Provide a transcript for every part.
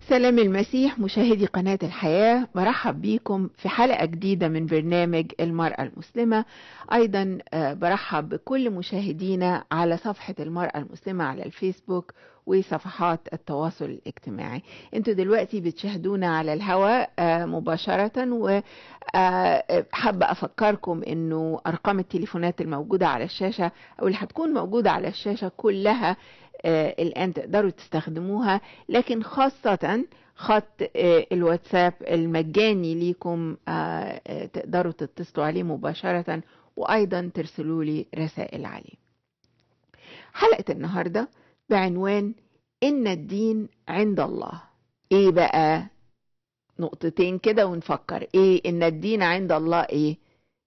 سلام المسيح مشاهدي قناة الحياة برحب بيكم في حلقة جديدة من برنامج المرأة المسلمة أيضا آه، برحب بكل مشاهدينا على صفحة المرأة المسلمة على الفيسبوك وصفحات التواصل الاجتماعي انتوا دلوقتي بتشاهدونا على الهواء آه، مباشرة وحابة آه، أفكركم أنه أرقام التليفونات الموجودة على الشاشة أو اللي هتكون موجودة على الشاشة كلها آه، الآن تقدروا تستخدموها لكن خاصة خط آه، الواتساب المجاني ليكم آه، تقدروا تتصلوا عليه مباشرة وأيضا ترسلوا لي رسائل عليه حلقة النهاردة بعنوان إن الدين عند الله إيه بقى نقطتين كده ونفكر إيه إن الدين عند الله إيه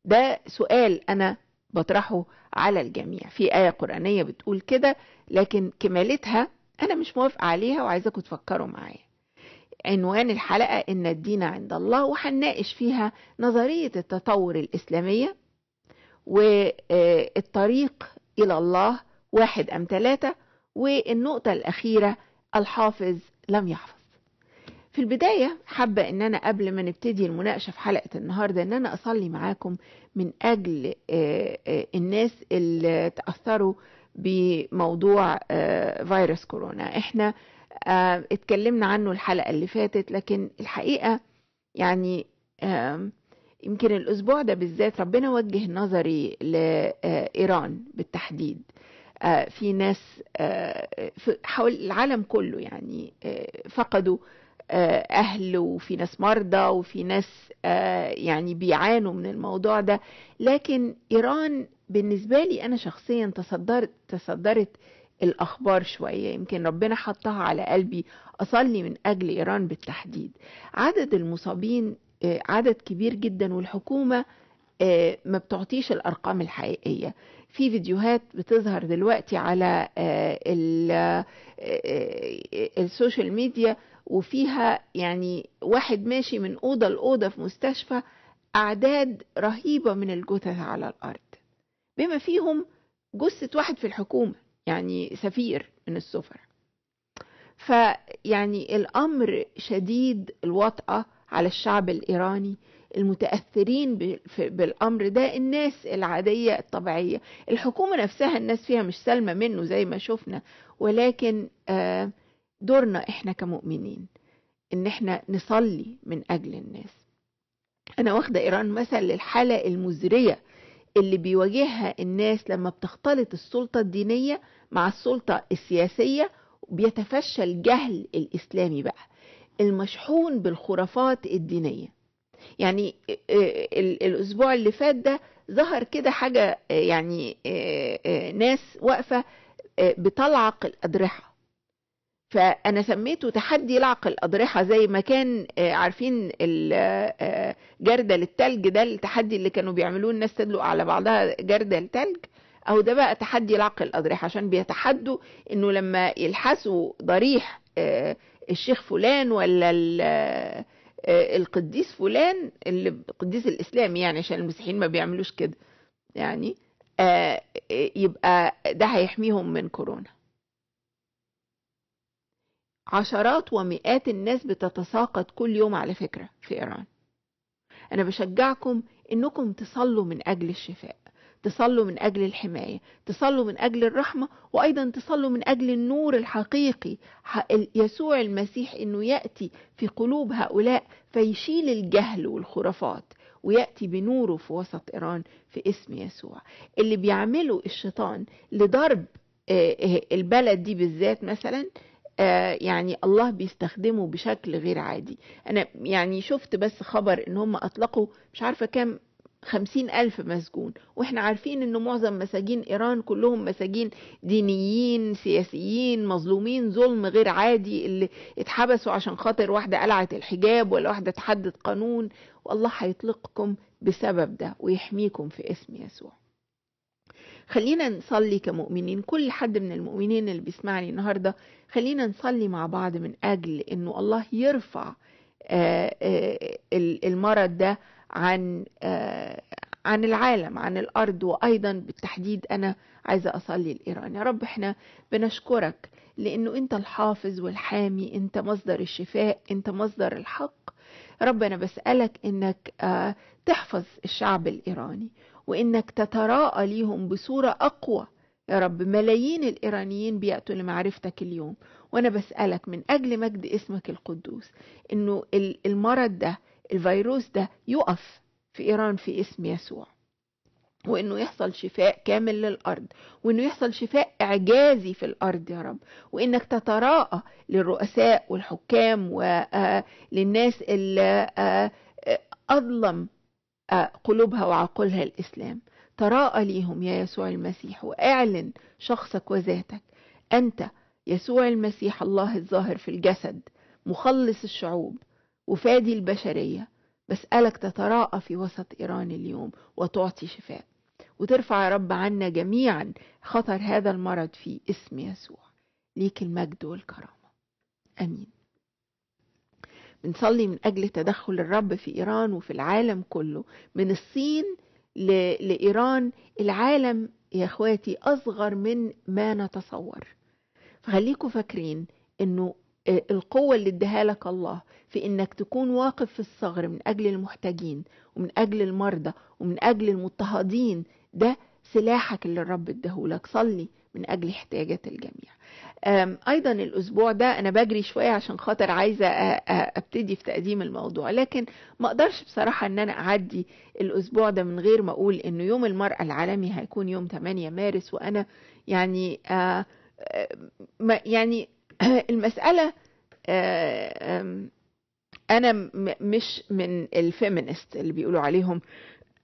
ده سؤال أنا بطرحه على الجميع في آية قرآنية بتقول كده لكن كمالتها أنا مش موافقة عليها وعايزاكم تفكروا معايا عنوان الحلقة إن الدين عند الله وهنناقش فيها نظرية التطور الإسلامية والطريق آه، إلى الله واحد أم ثلاثة والنقطة الأخيرة الحافظ لم يحفظ في البداية حابة إن أنا قبل ما نبتدي المناقشة في حلقة النهاردة إن أنا أصلي معاكم من أجل آه، آه، الناس اللي تأثروا بموضوع آه، فيروس كورونا احنا آه، اتكلمنا عنه الحلقة اللي فاتت لكن الحقيقة يعني يمكن الأسبوع ده بالذات ربنا وجه نظري لإيران آه، بالتحديد في ناس حول العالم كله يعني فقدوا أهل وفي ناس مرضى وفي ناس يعني بيعانوا من الموضوع ده لكن إيران بالنسبة لي أنا شخصيا تصدرت تصدرت الأخبار شوية يمكن ربنا حطها على قلبي أصلي من أجل إيران بالتحديد عدد المصابين آه، عدد كبير جدا والحكومة آه، ما بتعطيش الأرقام الحقيقية في فيديوهات بتظهر دلوقتي على آه، السوشيال ميديا وفيها يعني واحد ماشي من أوضة لأوضة في مستشفى أعداد رهيبة من الجثث على الأرض بما فيهم جثة واحد في الحكومة يعني سفير من السفر فيعني الأمر شديد الوطأة على الشعب الإيراني المتأثرين بالأمر ده الناس العادية الطبيعية الحكومة نفسها الناس فيها مش سالمة منه زي ما شفنا ولكن آه، دورنا إحنا كمؤمنين إن إحنا نصلي من أجل الناس أنا واخدة إيران مثل للحالة المزرية اللي بيواجهها الناس لما بتختلط السلطة الدينية مع السلطة السياسية بيتفشى الجهل الإسلامي بقى المشحون بالخرافات الدينية يعني آه، آه، الأسبوع اللي فات ده ظهر كده حاجة آه، يعني ناس واقفة بتلعق الأضرحة فانا سميته تحدي لعق الاضرحه زي ما كان آه، عارفين آه، آه، جردل التلج ده التحدي اللي كانوا بيعملوه الناس تدلق على بعضها جردل تلج او ده بقى تحدي لعق الاضرحه عشان بيتحدوا انه لما يلحسوا ضريح الشيخ فلان ولا القديس فلان اللي القديس الاسلامي يعني عشان المسيحيين ما بيعملوش كده يعني يبقى ده هيحميهم من كورونا عشرات ومئات الناس بتتساقط كل يوم على فكرة في إيران أنا بشجعكم إنكم تصلوا من أجل الشفاء تصلوا من أجل الحماية تصلوا من أجل الرحمة وأيضا تصلوا من أجل النور الحقيقي يسوع المسيح أنه يأتي في قلوب هؤلاء فيشيل الجهل والخرافات ويأتي بنوره في وسط إيران في اسم يسوع اللي بيعمله الشيطان لضرب آه، آه، البلد دي بالذات مثلا آه، يعني الله بيستخدمه بشكل غير عادي أنا يعني شفت بس خبر إن هم أطلقوا مش عارفة كام خمسين ألف مسجون وإحنا عارفين إن معظم مساجين إيران كلهم مساجين دينيين سياسيين مظلومين ظلم غير عادي اللي اتحبسوا عشان خاطر واحدة قلعت الحجاب ولا واحدة تحدد قانون والله هيطلقكم بسبب ده ويحميكم في اسم يسوع خلينا نصلي كمؤمنين كل حد من المؤمنين اللي بيسمعني النهاردة خلينا نصلي مع بعض من أجل أنه الله يرفع آه، آه، المرض ده عن آه، عن العالم عن الأرض وأيضا بالتحديد أنا عايزة أصلي الإيران يا رب إحنا بنشكرك لأنه أنت الحافظ والحامي أنت مصدر الشفاء أنت مصدر الحق رب أنا بسألك أنك تحفظ الشعب الإيراني وإنك تتراءى ليهم بصورة أقوى يا رب ملايين الإيرانيين بيأتوا لمعرفتك اليوم وأنا بسألك من أجل مجد اسمك القدوس إنه المرض ده الفيروس ده يقف في إيران في اسم يسوع وانه يحصل شفاء كامل للارض وانه يحصل شفاء اعجازي في الارض يا رب وانك تتراءى للرؤساء والحكام وللناس آه، اللي آه، آه، اظلم قلوبها وعقولها الإسلام تراءى ليهم يا يسوع المسيح واعلن شخصك وذاتك أنت يسوع المسيح الله الظاهر في الجسد مخلص الشعوب وفادي البشرية بسألك تتراءى في وسط إيران اليوم وتعطي شفاء وترفع يا رب عنا جميعا خطر هذا المرض في اسم يسوع ليك المجد والكرامة آمين بنصلي من أجل تدخل الرب في إيران وفي العالم كله من الصين لإيران العالم يا إخواتي أصغر من ما نتصور فخليكم فاكرين أنه آه، القوة اللي اداها لك الله في انك تكون واقف في الثغر من اجل المحتاجين ومن اجل المرضى ومن اجل المضطهدين ده سلاحك اللي الرب اداهولك صلي من اجل احتياجات الجميع ايضا الاسبوع ده انا بجري شويه عشان خاطر عايزه ابتدي في تقديم الموضوع لكن ما اقدرش بصراحه ان انا اعدي الاسبوع ده من غير ما اقول ان يوم المراه العالمي هيكون يوم 8 مارس وانا يعني يعني المساله انا مش من الفيمينست اللي بيقولوا عليهم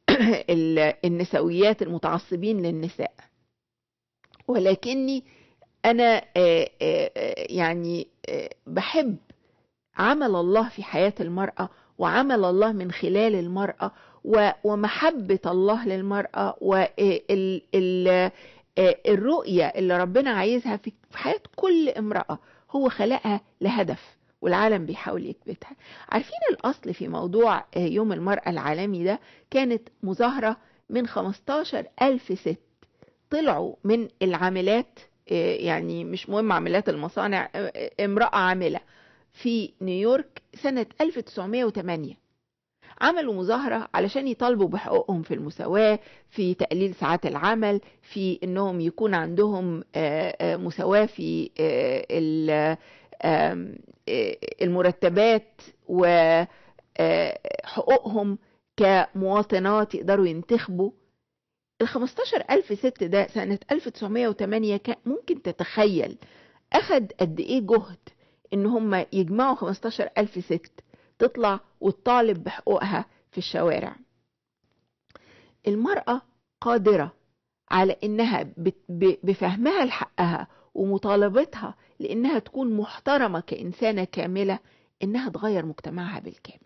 النسويات المتعصبين للنساء ولكني أنا آه، آه، آه، يعني بحب عمل الله في حياة المرأة وعمل الله من خلال المرأة ومحبة الله للمرأة والرؤية اللي ربنا عايزها في حياة كل امرأة هو خلقها لهدف والعالم بيحاول يكبتها عارفين الأصل في موضوع آه، يوم المرأة العالمي ده كانت مظاهرة من 15 ألف ست طلعوا من العاملات آه، يعني مش مهم عاملات المصانع آه، امرأة عاملة في نيويورك سنة 1908 عملوا مظاهرة علشان يطالبوا بحقوقهم في المساواة في تقليل ساعات العمل في انهم يكون عندهم مساواة في المرتبات وحقوقهم كمواطنات يقدروا ينتخبوا ال 15000 ست ده سنة 1908 ممكن تتخيل أخد قد إيه جهد إن هم يجمعوا 15000 ست تطلع وتطالب بحقوقها في الشوارع المرأة قادرة على إنها بفهمها لحقها ومطالبتها لأنها تكون محترمة كإنسانة كاملة إنها تغير مجتمعها بالكامل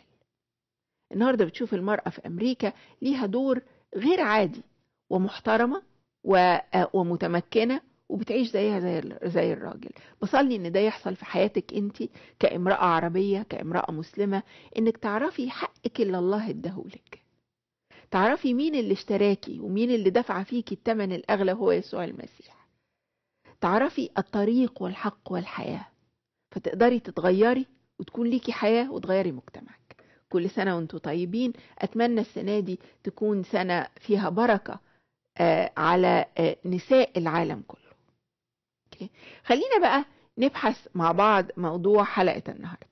النهاردة بتشوف المرأة في أمريكا ليها دور غير عادي ومحترمة آه، ومتمكنة وبتعيش زيها زي زي الراجل بصلي ان ده يحصل في حياتك انت كامراه عربيه كامراه مسلمه انك تعرفي حقك اللي الله اداهولك تعرفي مين اللي اشتراكي ومين اللي دفع فيكي الثمن الاغلى هو يسوع المسيح تعرفي الطريق والحق والحياة فتقدري تتغيري وتكون ليكي حياة وتغيري مجتمعك كل سنة وانتم طيبين أتمنى السنة دي تكون سنة فيها بركة آه، على آه، نساء العالم كله خلينا بقى نبحث مع بعض موضوع حلقة النهاردة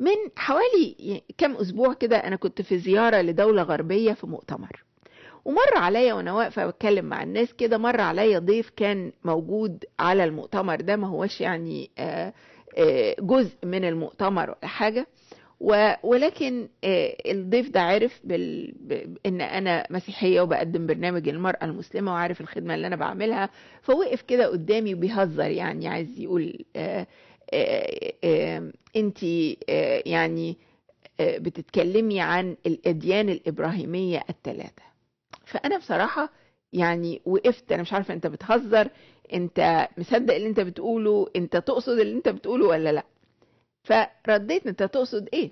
من حوالي كم أسبوع كده أنا كنت في زيارة لدولة غربية في مؤتمر ومر عليا وانا واقفه بتكلم مع الناس كده مر عليا ضيف كان موجود على المؤتمر ده ما هوش يعني آه، آه، جزء من المؤتمر ولا حاجه ولكن آه، الضيف ده عرف بال... ان انا مسيحيه وبقدم برنامج المراه المسلمه وعارف الخدمه اللي انا بعملها فوقف كده قدامي وبيهزر يعني عايز يقول انت يعني بتتكلمي عن الاديان الابراهيميه الثلاثه فانا بصراحه يعني وقفت انا مش عارفه انت بتهزر انت مصدق اللي انت بتقوله انت تقصد اللي انت بتقوله ولا لا فرديت انت تقصد ايه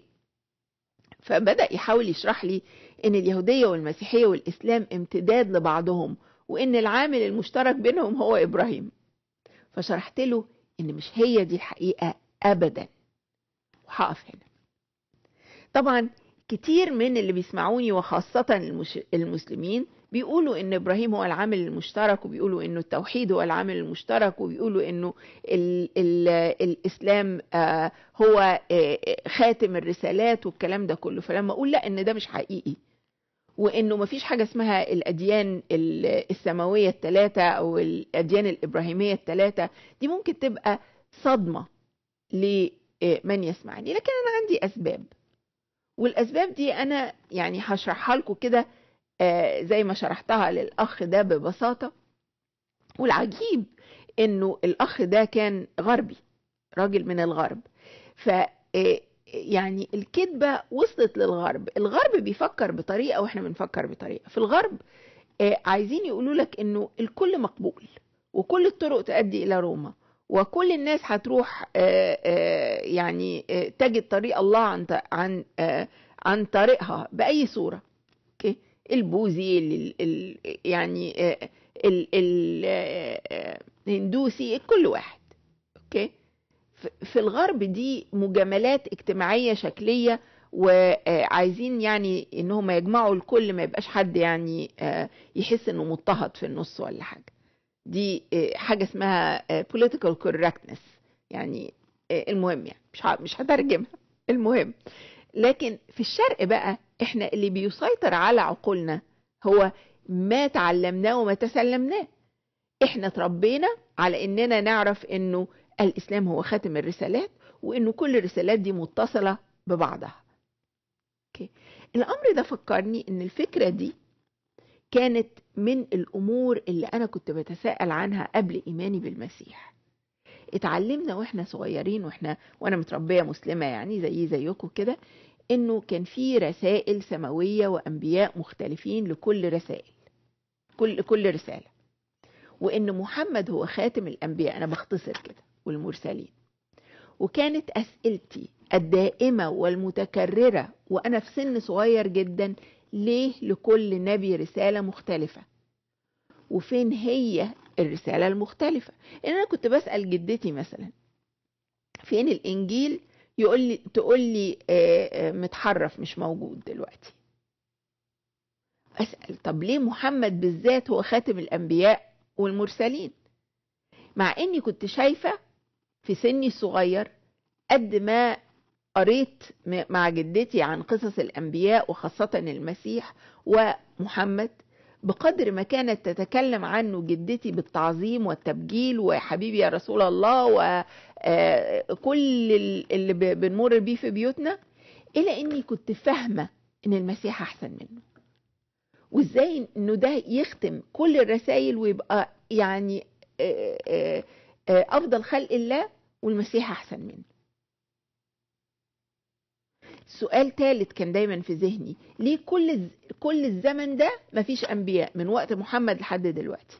فبدا يحاول يشرح لي ان اليهوديه والمسيحيه والاسلام امتداد لبعضهم وان العامل المشترك بينهم هو ابراهيم فشرحت له ان مش هي دي الحقيقه ابدا وهقف هنا طبعا كتير من اللي بيسمعوني وخاصة المسلمين بيقولوا ان ابراهيم هو العامل المشترك وبيقولوا انه التوحيد هو العامل المشترك وبيقولوا انه ال ال الاسلام آه، هو آه، خاتم الرسالات والكلام ده كله فلما اقول لا ان ده مش حقيقي وانه مفيش حاجه اسمها الاديان السماويه الثلاثه او الاديان الابراهيميه الثلاثه دي ممكن تبقى صدمه لمن يسمعني لكن انا عندي اسباب والأسباب دي أنا يعني هشرحها لكم كده آه، زي ما شرحتها للأخ ده ببساطة والعجيب إنه الأخ ده كان غربي راجل من الغرب ف آه، يعني الكذبة وصلت للغرب الغرب بيفكر بطريقة وإحنا بنفكر بطريقة في الغرب آه، عايزين يقولوا لك إنه الكل مقبول وكل الطرق تؤدي إلى روما وكل الناس هتروح آه، آه، يعني آه، تجد طريق الله عن عن عن طريقها باي صوره اوكي البوذي يعني الهندوسي كل واحد اوكي في الغرب دي مجاملات اجتماعيه شكليه وعايزين يعني ان هم يجمعوا الكل ما يبقاش حد يعني يحس انه مضطهد في النص ولا حاجه دي آه، حاجه اسمها آه، political correctness يعني آه، المهم يعني مش مش هترجمها المهم لكن في الشرق بقى احنا اللي بيسيطر على عقولنا هو ما تعلمناه وما تسلمناه احنا تربينا على اننا نعرف انه الاسلام هو خاتم الرسالات وانه كل الرسالات دي متصله ببعضها اوكي الامر ده فكرني ان الفكره دي كانت من الأمور اللي أنا كنت بتساءل عنها قبل إيماني بالمسيح اتعلمنا واحنا صغيرين واحنا وانا متربيه مسلمه يعني زي زيكم كده انه كان في رسائل سماويه وانبياء مختلفين لكل رسائل كل كل رساله وان محمد هو خاتم الانبياء انا بختصر كده والمرسلين وكانت اسئلتي الدائمه والمتكرره وانا في سن صغير جدا ليه لكل نبي رسالة مختلفة وفين هي الرسالة المختلفة إن أنا كنت بسأل جدتي مثلا فين الإنجيل يقول لي تقول لي آه، آه، متحرف مش موجود دلوقتي أسأل طب ليه محمد بالذات هو خاتم الأنبياء والمرسلين مع إني كنت شايفة في سني الصغير قد ما قريت مع جدتي عن قصص الأنبياء وخاصة المسيح ومحمد بقدر ما كانت تتكلم عنه جدتي بالتعظيم والتبجيل وحبيبي يا رسول الله وكل آه، اللي بنمر بيه في بيوتنا إلى إني كنت فاهمة إن المسيح أحسن منه وإزاي إنه ده يختم كل الرسائل ويبقى يعني آه، آه، أفضل خلق الله والمسيح أحسن منه سؤال ثالث كان دايما في ذهني ليه كل كل الزمن ده مفيش انبياء من وقت محمد لحد دلوقتي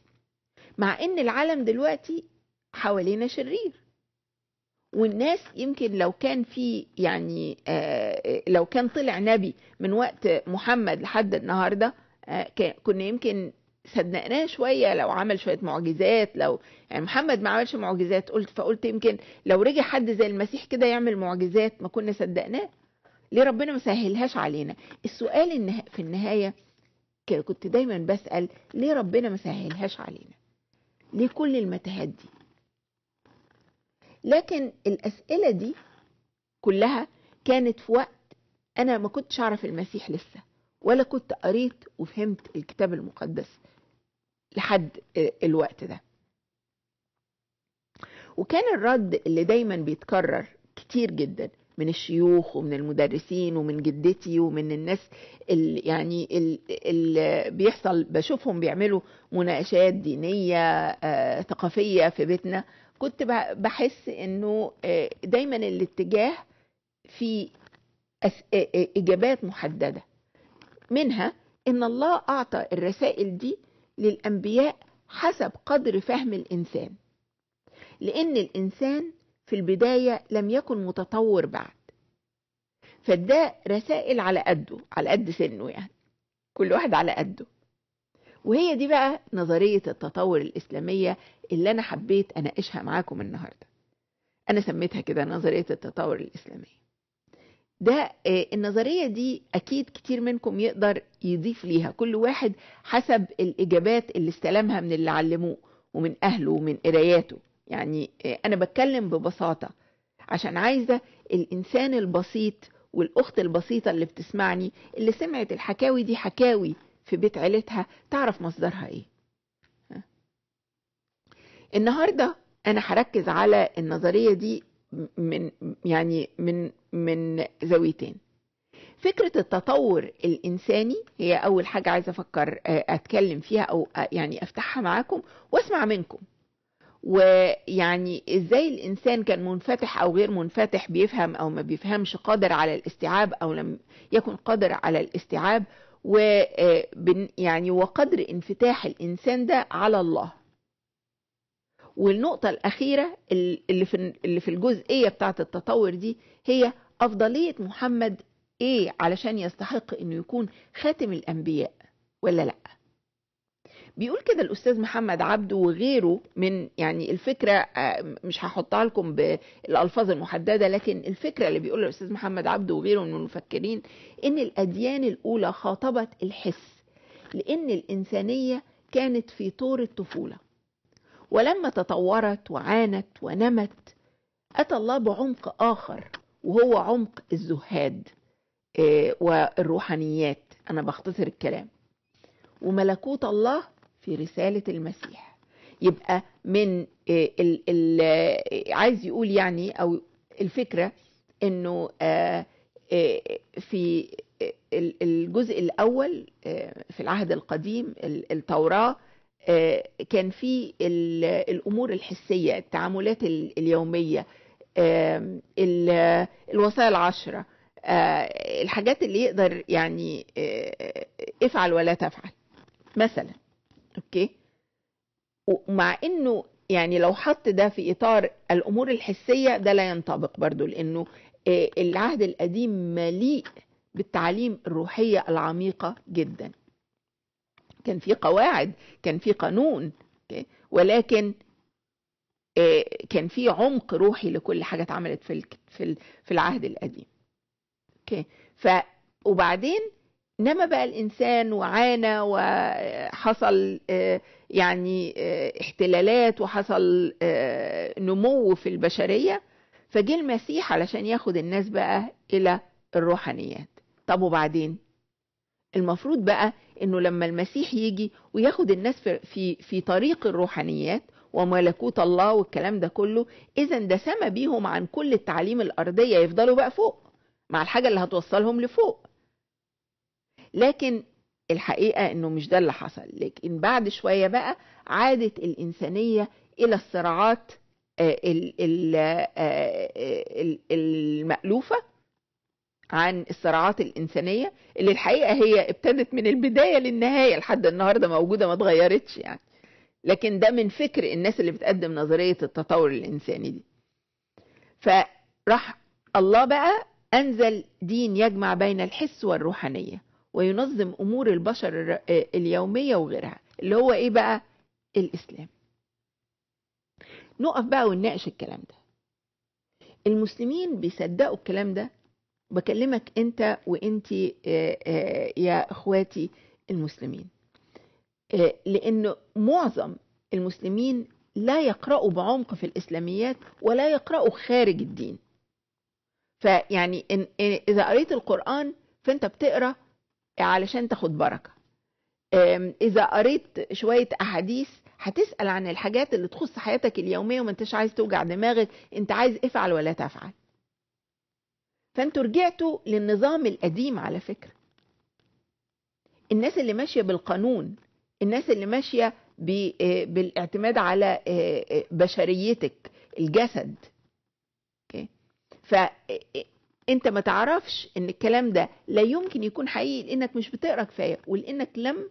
مع ان العالم دلوقتي حوالينا شرير والناس يمكن لو كان في يعني آه, آه، لو كان طلع نبي من وقت محمد لحد النهارده آه كنا يمكن صدقناه شويه لو عمل شويه معجزات لو يعني محمد ما عملش معجزات قلت فقلت يمكن لو رجع حد زي المسيح كده يعمل معجزات ما كنا صدقناه ليه ربنا ما سهلهاش علينا السؤال النها... في النهايه كنت دايما بسال ليه ربنا ما سهلهاش علينا ليه كل المتاهات دي لكن الاسئله دي كلها كانت في وقت انا ما كنتش اعرف المسيح لسه ولا كنت قريت وفهمت الكتاب المقدس لحد الوقت ده وكان الرد اللي دايما بيتكرر كتير جدا من الشيوخ ومن المدرسين ومن جدتي ومن الناس اللي يعني اللي بيحصل بشوفهم بيعملوا مناقشات دينية آه، ثقافية في بيتنا كنت بحس انه آه، دايما الاتجاه في اجابات محددة منها ان الله اعطى الرسائل دي للانبياء حسب قدر فهم الانسان لان الانسان في البداية لم يكن متطور بعد فالداء رسائل على قده على قد سنه يعني كل واحد على قده وهي دي بقى نظرية التطور الإسلامية اللي أنا حبيت أناقشها معاكم النهاردة أنا سميتها كده نظرية التطور الإسلامية ده آه، النظرية دي أكيد كتير منكم يقدر يضيف ليها كل واحد حسب الإجابات اللي استلمها من اللي علموه ومن أهله ومن قراياته يعني آه، أنا بتكلم ببساطة عشان عايزة الإنسان البسيط والأخت البسيطة اللي بتسمعني اللي سمعت الحكاوي دي حكاوي في بيت عيلتها تعرف مصدرها إيه النهاردة أنا هركز على النظرية دي من يعني من من زاويتين فكرة التطور الإنساني هي أول حاجة عايزة أفكر آه، أتكلم فيها أو آه، يعني أفتحها معاكم وأسمع منكم ويعني ازاي الانسان كان منفتح او غير منفتح بيفهم او ما بيفهمش قادر على الاستيعاب او لم يكن قادر على الاستيعاب و آه، يعني وقدر انفتاح الانسان ده على الله والنقطه الاخيره اللي في اللي في الجزئيه بتاعه التطور دي هي افضليه محمد ايه علشان يستحق انه يكون خاتم الانبياء ولا لا بيقول كده الاستاذ محمد عبده وغيره من يعني الفكره آه، مش هحطها لكم بالالفاظ المحدده لكن الفكره اللي بيقولها الاستاذ محمد عبده وغيره من المفكرين ان الاديان الاولى خاطبت الحس لان الانسانيه كانت في طور الطفوله ولما تطورت وعانت ونمت اتى الله بعمق اخر وهو عمق الزهاد آه، والروحانيات انا بختصر الكلام وملكوت الله في رسالة المسيح يبقى من آه، ال ال آه، عايز يقول يعني أو الفكرة أنه آه، في الجزء الأول في العهد القديم التوراة كان في الأمور الحسية التعاملات اليومية الوصايا العشرة الحاجات اللي يقدر يعني افعل ولا تفعل مثلا اوكي ومع انه يعني لو حط ده في اطار الامور الحسيه ده لا ينطبق برضو لانه آه، العهد القديم مليء بالتعاليم الروحيه العميقه جدا كان في قواعد كان في قانون ولكن آه، كان في عمق روحي لكل حاجه اتعملت في في العهد القديم اوكي ف وبعدين انما بقى الانسان وعانى وحصل آه، يعني آه، احتلالات وحصل آه، نمو في البشريه فجه المسيح علشان ياخد الناس بقى الى الروحانيات طب وبعدين المفروض بقى انه لما المسيح يجي وياخد الناس في في, في طريق الروحانيات وملكوت الله والكلام ده كله اذا ده سما بيهم عن كل التعليم الارضيه يفضلوا بقى فوق مع الحاجه اللي هتوصلهم لفوق لكن الحقيقة انه مش ده اللي حصل لكن بعد شوية بقى عادت الانسانية الى الصراعات آه، آه، المألوفة عن الصراعات الإنسانية اللي الحقيقة هي ابتدت من البداية للنهاية لحد النهاردة موجودة ما اتغيرتش يعني لكن ده من فكر الناس اللي بتقدم نظرية التطور الإنساني دي فراح الله بقى أنزل دين يجمع بين الحس والروحانية وينظم امور البشر آه، اليوميه وغيرها اللي هو ايه بقى الاسلام نقف بقى ونناقش الكلام ده المسلمين بيصدقوا الكلام ده بكلمك انت وانت آه، آه، يا اخواتي المسلمين لان معظم المسلمين لا يقرأوا بعمق في الإسلاميات ولا يقرأوا خارج الدين فيعني إن إذا قريت القرآن فأنت بتقرأ علشان تاخد بركة إذا قريت شوية أحاديث هتسأل عن الحاجات اللي تخص حياتك اليومية وما انتش عايز توجع دماغك انت عايز افعل ولا تفعل فانتوا رجعتوا للنظام القديم على فكرة الناس اللي ماشية بالقانون الناس اللي ماشية آه، بالاعتماد على آه، آه، بشريتك الجسد فإيه انت ما تعرفش ان الكلام ده لا يمكن يكون حقيقي لانك مش بتقرا كفايه ولانك لم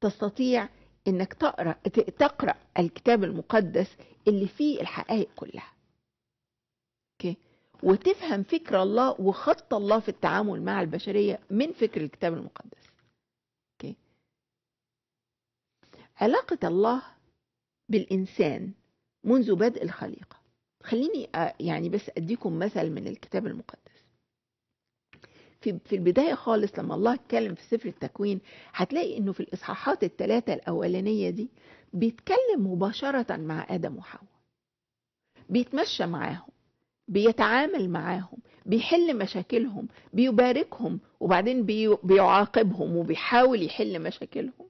تستطيع انك تقرا تقرا الكتاب المقدس اللي فيه الحقائق كلها اوكي وتفهم فكر الله وخط الله في التعامل مع البشريه من فكر الكتاب المقدس اوكي علاقه الله بالانسان منذ بدء الخليقه خليني يعني بس اديكم مثل من الكتاب المقدس في في البدايه خالص لما الله اتكلم في سفر التكوين هتلاقي انه في الاصحاحات الثلاثه الاولانيه دي بيتكلم مباشره مع ادم وحواء بيتمشى معاهم بيتعامل معاهم بيحل مشاكلهم بيباركهم وبعدين بيعاقبهم وبيحاول يحل مشاكلهم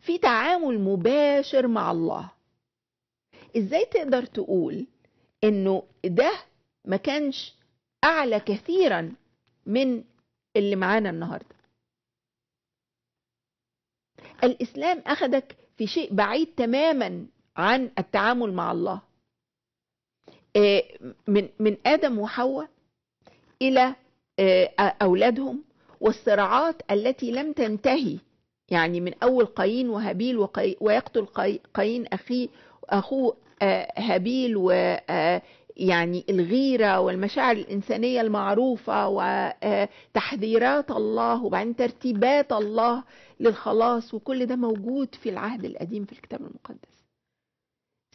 في تعامل مباشر مع الله ازاي تقدر تقول انه ده ما كانش أعلى كثيرا من اللي معانا النهارده الإسلام أخذك في شيء بعيد تماما عن التعامل مع الله آه، من من آدم وحواء إلى آه، أولادهم والصراعات التي لم تنتهي يعني من أول قايين وهابيل ويقتل قايين أخيه أخوه آه، هابيل يعني الغيرة والمشاعر الإنسانية المعروفة وتحذيرات الله وبعدين ترتيبات الله للخلاص وكل ده موجود في العهد القديم في الكتاب المقدس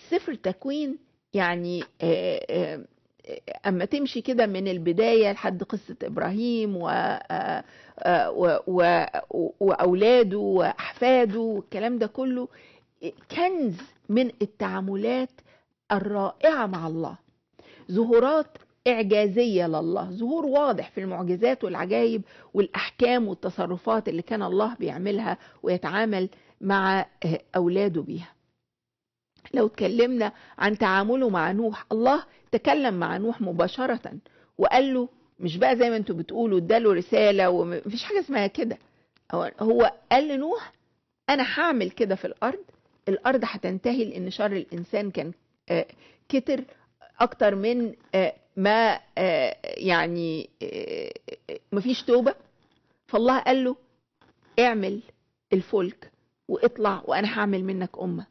سفر التكوين يعني آه، آه، اما تمشي كده من البدايه لحد قصه ابراهيم آه، واولاده واحفاده والكلام ده كله كنز من التعاملات الرائعه مع الله ظهورات إعجازية لله ظهور واضح في المعجزات والعجائب والأحكام والتصرفات اللي كان الله بيعملها ويتعامل مع أولاده بيها لو اتكلمنا عن تعامله مع نوح الله تكلم مع نوح مباشرة وقال له مش بقى زي ما انتوا بتقولوا اداله رسالة ومفيش حاجة اسمها كده هو قال لنوح أنا هعمل كده في الأرض الأرض هتنتهي لأن شر الإنسان كان آه، كتر اكتر من آه، ما آه، يعني آه، مفيش توبه فالله قال له اعمل الفلك واطلع وانا هعمل منك امه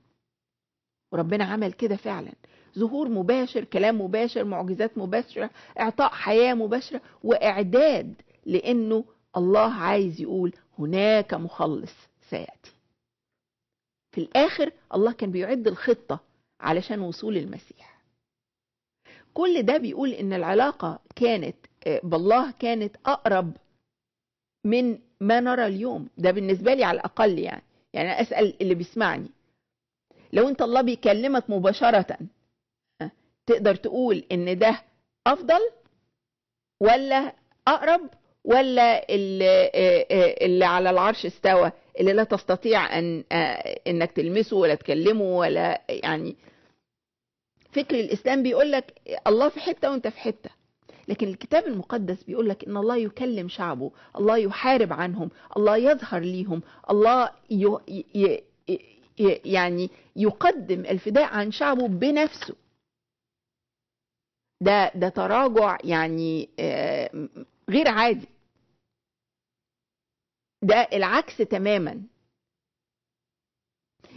وربنا عمل كده فعلا ظهور مباشر كلام مباشر معجزات مباشره اعطاء حياه مباشره واعداد لانه الله عايز يقول هناك مخلص سياتي في الاخر الله كان بيعد الخطه علشان وصول المسيح كل ده بيقول ان العلاقه كانت آه، بالله كانت اقرب من ما نرى اليوم ده بالنسبه لي على الاقل يعني يعني اسال اللي بيسمعني لو انت الله بيكلمك مباشره آه، تقدر تقول ان ده افضل ولا اقرب ولا اللي, آه، اللي على العرش استوى اللي لا تستطيع ان انك تلمسه ولا تكلمه ولا يعني فكر الإسلام بيقول لك الله في حتة وانت في حتة لكن الكتاب المقدس بيقول لك ان الله يكلم شعبه الله يحارب عنهم الله يظهر ليهم الله ي... ي... ي... يعني يقدم الفداء عن شعبه بنفسه ده ده تراجع يعني آه، غير عادي ده العكس تماما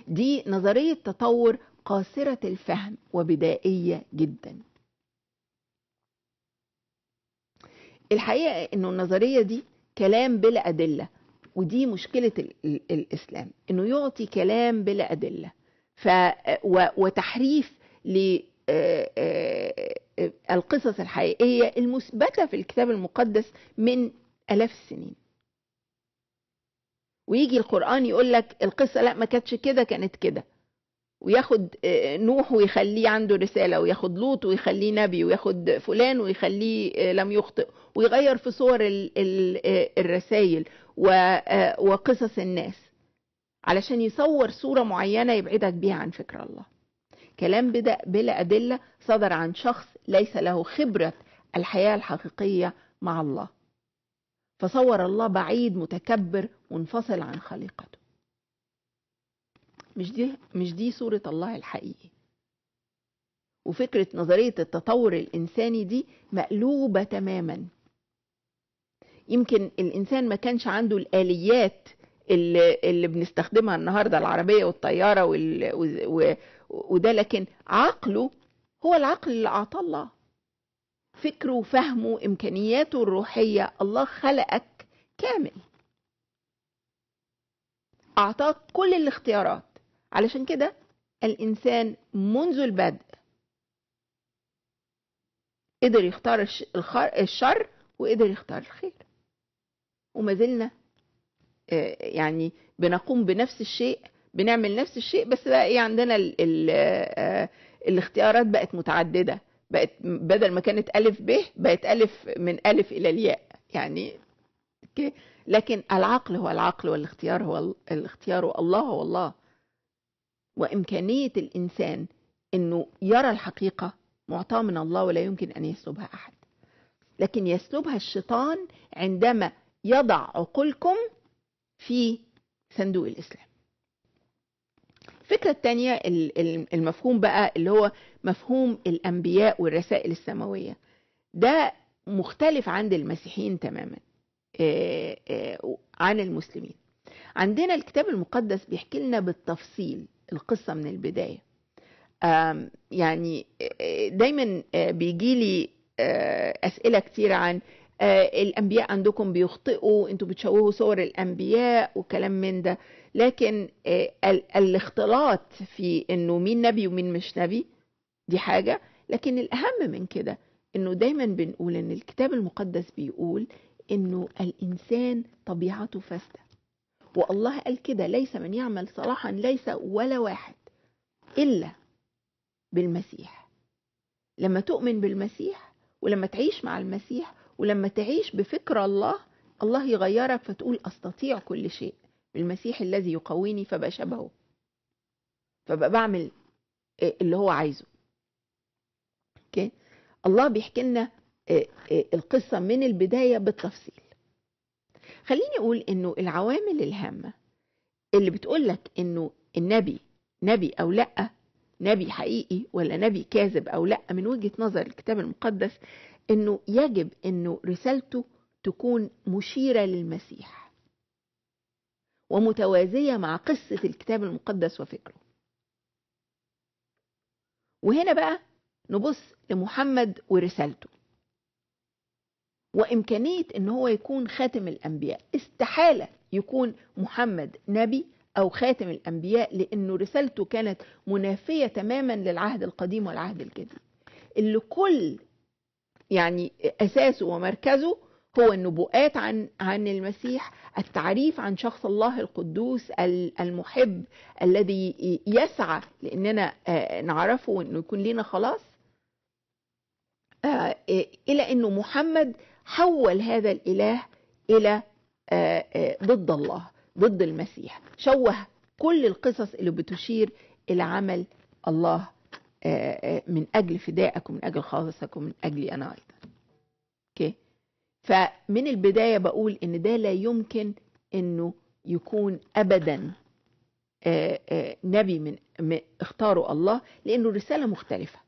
دي نظرية تطور قاصرة الفهم وبدائية جدا الحقيقة أنه النظرية دي كلام بلا أدلة ودي مشكلة الـ الـ الإسلام أنه يعطي كلام بلا أدلة ف وتحريف ل القصص الحقيقية المثبتة في الكتاب المقدس من آلاف السنين ويجي القرآن يقول لك القصة لا ما كانتش كده كانت كده وياخد آه، نوح ويخليه عنده رسالة وياخد لوط ويخليه نبي وياخد فلان ويخليه آه، لم يخطئ ويغير في صور آه، الرسائل وقصص الناس علشان يصور صورة معينة يبعدك بيها عن فكر الله كلام بدأ بلا أدلة صدر عن شخص ليس له خبرة الحياة الحقيقية مع الله فصور الله بعيد متكبر منفصل عن خليقته مش دي مش دي صورة الله الحقيقي وفكرة نظرية التطور الإنساني دي مقلوبة تماما يمكن الإنسان ما كانش عنده الآليات اللي, اللي بنستخدمها النهاردة العربية والطيارة وال... و... وده لكن عقله هو العقل اللي أعطى الله فكره وفهمه إمكانياته الروحية الله خلقك كامل أعطاك كل الاختيارات علشان كده الإنسان منذ البدء قدر يختار الشر وقدر يختار الخير وما زلنا آه، يعني بنقوم بنفس الشيء بنعمل نفس الشيء بس بقى ايه عندنا الـ الـ آه، الاختيارات بقت متعدده بقت بدل ما كانت الف ب بقت الف من الف الى الياء يعني اوكي لكن العقل هو العقل والاختيار هو الاختيار والله هو الله وإمكانية الإنسان إنه يرى الحقيقة معطاة من الله ولا يمكن أن يسلبها أحد لكن يسلبها الشيطان عندما يضع عقولكم في صندوق الإسلام الفكرة الثانية المفهوم بقى اللي هو مفهوم الأنبياء والرسائل السماوية ده مختلف عند المسيحيين تماما آه، آه، عن المسلمين عندنا الكتاب المقدس بيحكي لنا بالتفصيل القصة من البداية يعني دايما آه، بيجي لي آه، أسئلة كتير عن آه، الأنبياء عندكم بيخطئوا أنتوا بتشوهوا صور الأنبياء وكلام من ده لكن الاختلاط في أنه مين نبي ومين مش نبي دي حاجة لكن الأهم من كده أنه دايما بنقول أن الكتاب المقدس بيقول أنه الإنسان طبيعته فاسدة والله قال كده ليس من يعمل صلاحا ليس ولا واحد إلا بالمسيح لما تؤمن بالمسيح ولما تعيش مع المسيح ولما تعيش بفكر الله الله يغيرك فتقول أستطيع كل شيء بالمسيح الذي يقويني فبقى شبهه فبقى بعمل اللي هو عايزه اوكي الله بيحكي لنا آه، آه، القصة من البداية بالتفصيل خليني أقول إنه العوامل الهامة اللي بتقول لك إنه النبي نبي أو لأ نبي حقيقي ولا نبي كاذب أو لأ من وجهة نظر الكتاب المقدس إنه يجب إنه رسالته تكون مشيرة للمسيح ومتوازية مع قصة الكتاب المقدس وفكره وهنا بقى نبص لمحمد ورسالته وإمكانية إن هو يكون خاتم الأنبياء استحالة يكون محمد نبي أو خاتم الأنبياء لأنه رسالته كانت منافية تماما للعهد القديم والعهد الجديد اللي كل يعني أساسه ومركزه هو النبوءات عن عن المسيح التعريف عن شخص الله القدوس المحب الذي يسعى لاننا آه، نعرفه وانه يكون لنا خلاص آه، الى انه محمد حول هذا الإله إلى آه، آه، ضد الله ضد المسيح شوه كل القصص اللي بتشير إلى عمل الله آه، من أجل فدائك ومن أجل خالصك ومن أجلي أنا أيضا أوكي فمن البداية بقول إن ده لا يمكن إنه يكون أبدا نبي من اختاره الله لأنه رسالة مختلفة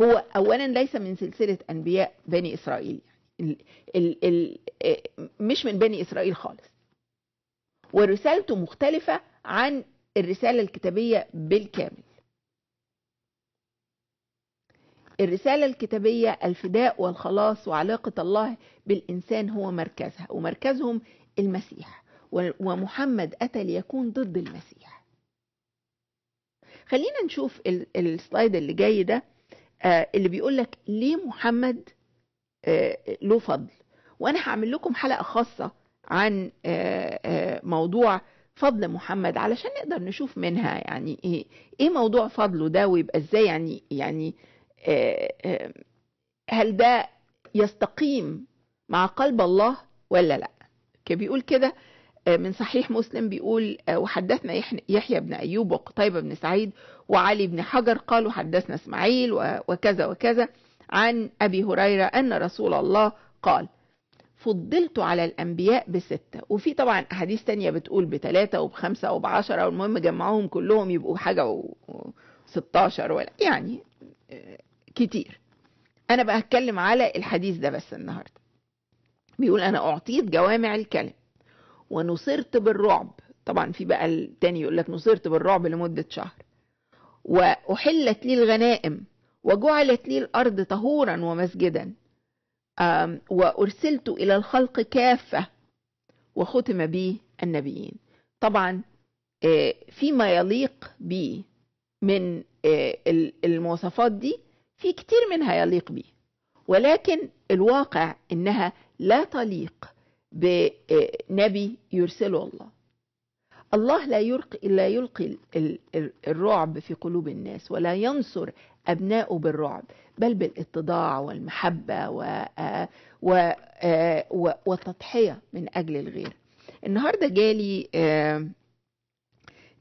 هو اولا ليس من سلسله انبياء بني اسرائيل ال ال آه، مش من بني اسرائيل خالص ورسالته مختلفه عن الرساله الكتابيه بالكامل الرسالة الكتابية الفداء والخلاص وعلاقة الله بالإنسان هو مركزها ومركزهم المسيح ومحمد أتى ليكون ضد المسيح خلينا نشوف السلايد اللي جاي ده آه، اللي بيقول لك ليه محمد آه، له فضل وانا هعمل لكم حلقه خاصه عن آه، موضوع فضل محمد علشان نقدر نشوف منها يعني ايه ايه موضوع فضله ده ويبقى ازاي يعني يعني هل ده يستقيم مع قلب الله ولا لا بيقول كده آه، من صحيح مسلم بيقول آه، وحدثنا يحيى بن أيوب وقتيبة بن سعيد وعلي بن حجر قالوا حدثنا اسماعيل وكذا وكذا عن أبي هريرة أن رسول الله قال فضلت على الأنبياء بستة وفي طبعا أحاديث تانية بتقول بثلاثة وبخمسة وبعشرة والمهم جمعوهم كلهم يبقوا حاجة و... 16 ولا يعني آه، كتير أنا بقى هتكلم على الحديث ده بس النهاردة بيقول أنا أعطيت جوامع الكلم ونصرت بالرعب طبعا في بقى التاني يقول لك نصرت بالرعب لمدة شهر وأحلت لي الغنائم وجعلت لي الأرض طهورا ومسجدا وأرسلت إلى الخلق كافة وختم بي النبيين طبعا آه، فيما يليق بي من آه، المواصفات دي في كتير منها يليق بي ولكن الواقع إنها لا تليق بنبي آه، يرسله الله الله لا يلقي لا يلقي الرعب في قلوب الناس ولا ينصر ابناءه بالرعب بل بالاتضاع والمحبه و, آه، و... آه، و... والتضحيه من اجل الغير النهارده جالي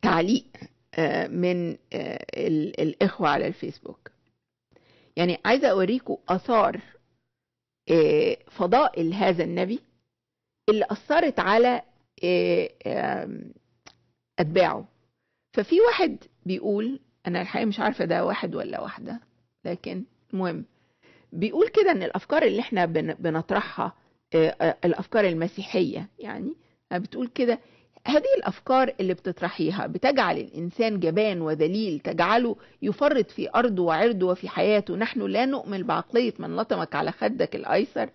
تعليق من الاخوه على الفيسبوك يعني عايزه اوريكم اثار فضائل هذا النبي اللي أثرت على آه، آه، أتباعه ففي واحد بيقول أنا الحقيقة مش عارفة ده واحد ولا واحدة لكن مهم بيقول كده إن الأفكار اللي إحنا بنطرحها آه، الأفكار المسيحية يعني بتقول كده هذه الأفكار اللي بتطرحيها بتجعل الإنسان جبان وذليل تجعله يفرط في أرضه وعرضه وفي حياته نحن لا نؤمن بعقلية من لطمك على خدك الأيسر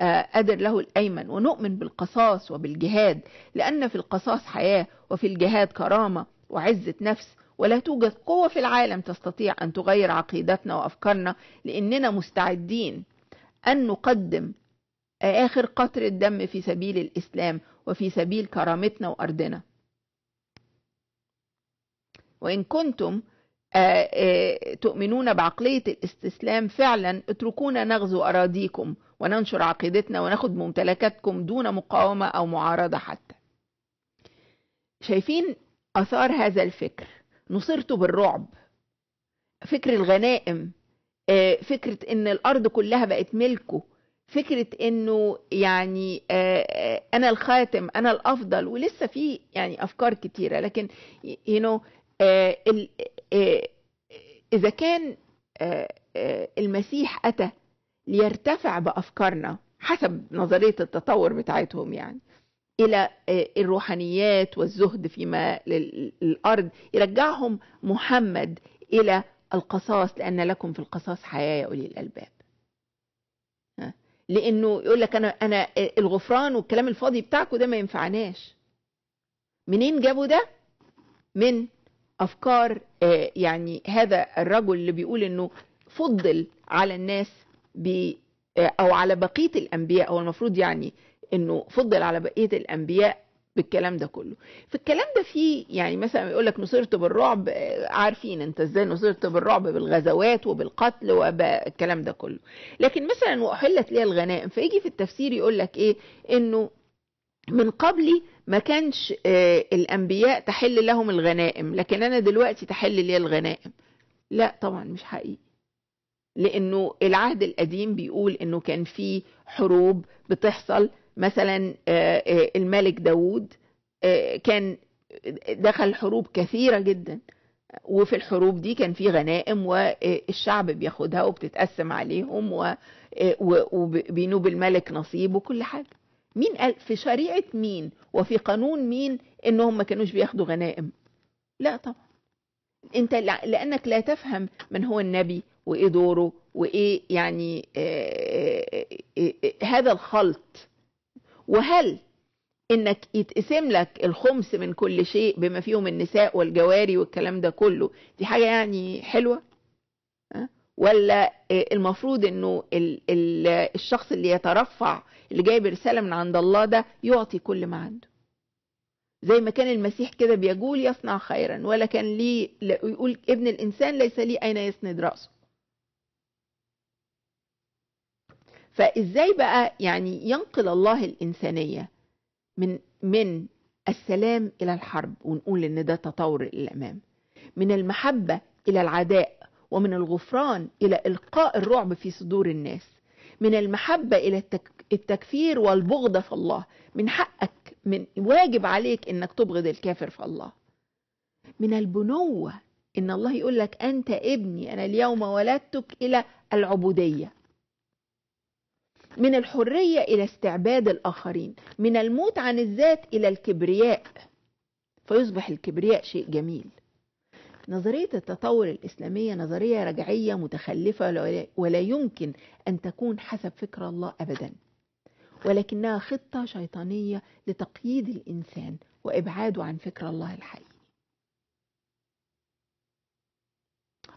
آه، أدر له الأيمن ونؤمن بالقصاص وبالجهاد لأن في القصاص حياة وفي الجهاد كرامة وعزة نفس ولا توجد قوة في العالم تستطيع أن تغير عقيدتنا وأفكارنا لأننا مستعدين أن نقدم آخر قطر الدم في سبيل الإسلام وفي سبيل كرامتنا وأرضنا وإن كنتم آه، آه، تؤمنون بعقلية الاستسلام فعلا اتركونا نغزو أراضيكم وننشر عقيدتنا وناخد ممتلكاتكم دون مقاومة أو معارضة حتى شايفين أثار هذا الفكر نصرت بالرعب فكر الغنائم آه، فكرة إن الأرض كلها بقت ملكه فكره انه يعني آه، آه، انا الخاتم انا الافضل ولسه في يعني افكار كتيره لكن يو نو آه، اذا كان المسيح اتى ليرتفع بافكارنا حسب نظريه التطور بتاعتهم يعني الى الروحانيات والزهد فيما للارض يرجعهم محمد الى القصاص لان لكم في القصاص حياه يا اولي الالباب لانه يقول لك انا انا الغفران والكلام الفاضي بتاعكم ده ما ينفعناش منين جابوا ده من افكار آه، يعني هذا الرجل اللي بيقول انه فضل على الناس ب آه، او على بقيه الانبياء هو المفروض يعني انه فضل على بقيه الانبياء بالكلام ده كله في الكلام ده فيه يعني مثلا يقول لك نصرت بالرعب آه، عارفين انت ازاي نصرت بالرعب بالغزوات وبالقتل والكلام ده كله لكن مثلا واحلت لي الغنائم فيجي في التفسير يقول لك ايه انه من قبلي ما كانش آه، الانبياء تحل لهم الغنائم لكن انا دلوقتي تحل لي الغنائم لا طبعا مش حقيقي لانه العهد القديم بيقول انه كان في حروب بتحصل مثلا آه، آه، الملك داوود آه، كان دخل حروب كثيرة جدا وفي الحروب دي كان في غنائم والشعب بياخدها وبتتقسم عليهم وبينوب الملك نصيب وكل حاجة مين قال في شريعة مين وفي قانون مين انهم ما كانوش بياخدوا غنائم لا طبعا انت لانك لا تفهم من هو النبي وايه دوره وايه يعني هذا الخلط وهل انك يتقسم لك الخمس من كل شيء بما فيهم النساء والجواري والكلام ده كله دي حاجه يعني حلوه أه؟ ولا المفروض انه الشخص اللي يترفع اللي جايب رساله من عند الله ده يعطي كل ما عنده زي ما كان المسيح كده بيقول يصنع خيرا ولا كان ليه يقول ابن الانسان ليس لي اين يسند راسه فازاي بقى يعني ينقل الله الانسانيه من من السلام الى الحرب ونقول ان ده تطور للامام من المحبه الى العداء ومن الغفران الى القاء الرعب في صدور الناس من المحبه الى التكفير والبغض في الله من حقك من واجب عليك انك تبغض الكافر في الله من البنوه ان الله يقول لك انت ابني انا اليوم ولدتك الى العبوديه من الحرية إلى استعباد الآخرين من الموت عن الذات إلى الكبرياء فيصبح الكبرياء شيء جميل نظرية التطور الإسلامية نظرية رجعية متخلفة ولا يمكن أن تكون حسب فكر الله أبدا ولكنها خطة شيطانية لتقييد الإنسان وإبعاده عن فكر الله الحي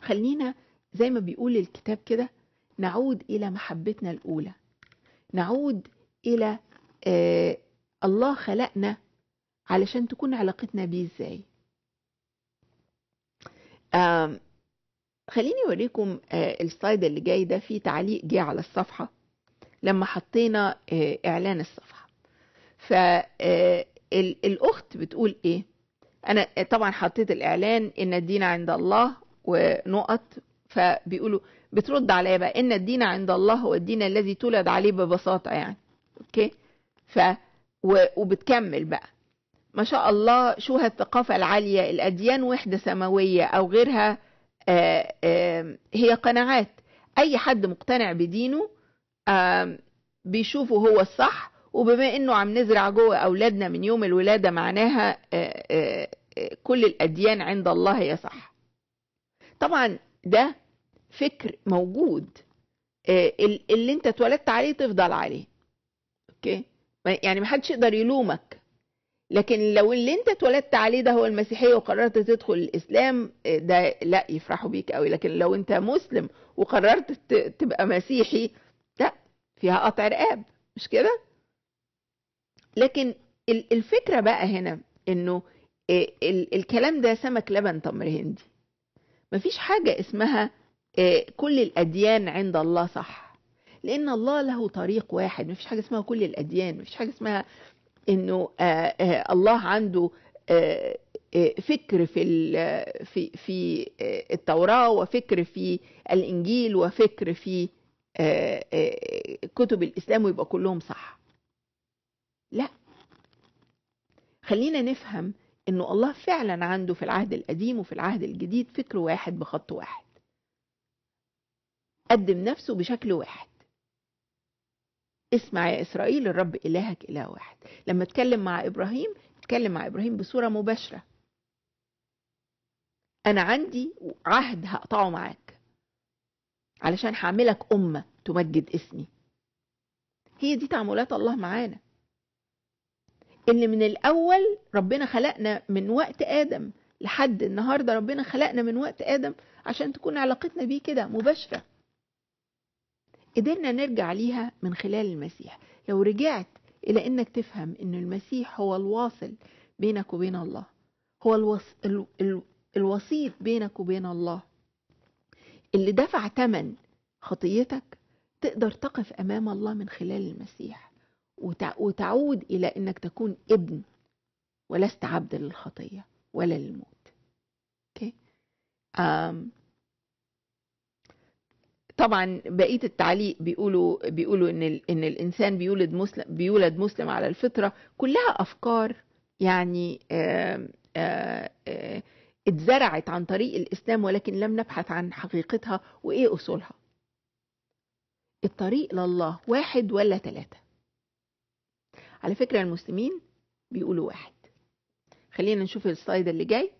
خلينا زي ما بيقول الكتاب كده نعود إلى محبتنا الأولى نعود إلى آه، الله خلقنا علشان تكون علاقتنا بيه إزاي خليني أوريكم آه، السلايد اللي جاي ده في تعليق جه على الصفحة لما حطينا آه، إعلان الصفحة فالأخت بتقول إيه أنا طبعا حطيت الإعلان إن الدين عند الله ونقط فبيقولوا بترد عليا بقى ان الدين عند الله هو الدين الذي تولد عليه ببساطه يعني اوكي ف و... وبتكمل بقى ما شاء الله شو هالثقافه العالية الأديان وحدة سماوية أو غيرها آآ آه، آآ آه، هي قناعات أي حد مقتنع بدينه بيشوفه هو الصح وبما إنه عم نزرع جوه أولادنا من يوم الولادة معناها آآ آه، كل الأديان عند الله هي صح طبعا ده فكر موجود آه، اللي انت اتولدت عليه تفضل عليه اوكي يعني ما حدش يقدر يلومك لكن لو اللي انت اتولدت عليه ده هو المسيحيه وقررت تدخل الاسلام آه، ده لا يفرحوا بيك قوي لكن لو انت مسلم وقررت تبقى مسيحي لا فيها قطع رقاب مش كده لكن الفكره بقى هنا انه آه، الكلام ده سمك لبن تمر هندي مفيش حاجه اسمها آه، كل الأديان عند الله صح لأن الله له طريق واحد مفيش حاجة اسمها كل الأديان مفيش حاجة اسمها إنه آه، آه، الله عنده فكر في في في التوراة وفكر في الإنجيل وفكر في كتب الإسلام ويبقى كلهم صح لا خلينا نفهم إنه الله فعلا عنده في العهد القديم وفي العهد الجديد فكر واحد بخط واحد قدم نفسه بشكل واحد اسمع يا إسرائيل الرب إلهك إله واحد لما اتكلم مع إبراهيم اتكلم مع إبراهيم بصورة مباشرة أنا عندي عهد هقطعه معاك علشان هعملك أمة تمجد اسمي هي دي تعاملات الله معانا ان من الاول ربنا خلقنا من وقت ادم لحد النهارده ربنا خلقنا من وقت ادم عشان تكون علاقتنا بيه كده مباشره قدرنا نرجع ليها من خلال المسيح لو رجعت إلى إنك تفهم إن المسيح هو الواصل بينك وبين الله هو الوص... ال... ال... الوسيط بينك وبين الله اللي دفع تمن خطيتك تقدر تقف أمام الله من خلال المسيح وتع... وتعود إلى إنك تكون ابن ولست عبد للخطية ولا للموت okay. um, طبعا بقيه التعليق بيقولوا بيقولوا ان ان الانسان بيولد مسلم بيولد مسلم على الفطره كلها افكار يعني اتزرعت عن طريق الاسلام ولكن لم نبحث عن حقيقتها وايه اصولها الطريق لله واحد ولا ثلاثه على فكره المسلمين بيقولوا واحد خلينا نشوف السلايد اللي جاي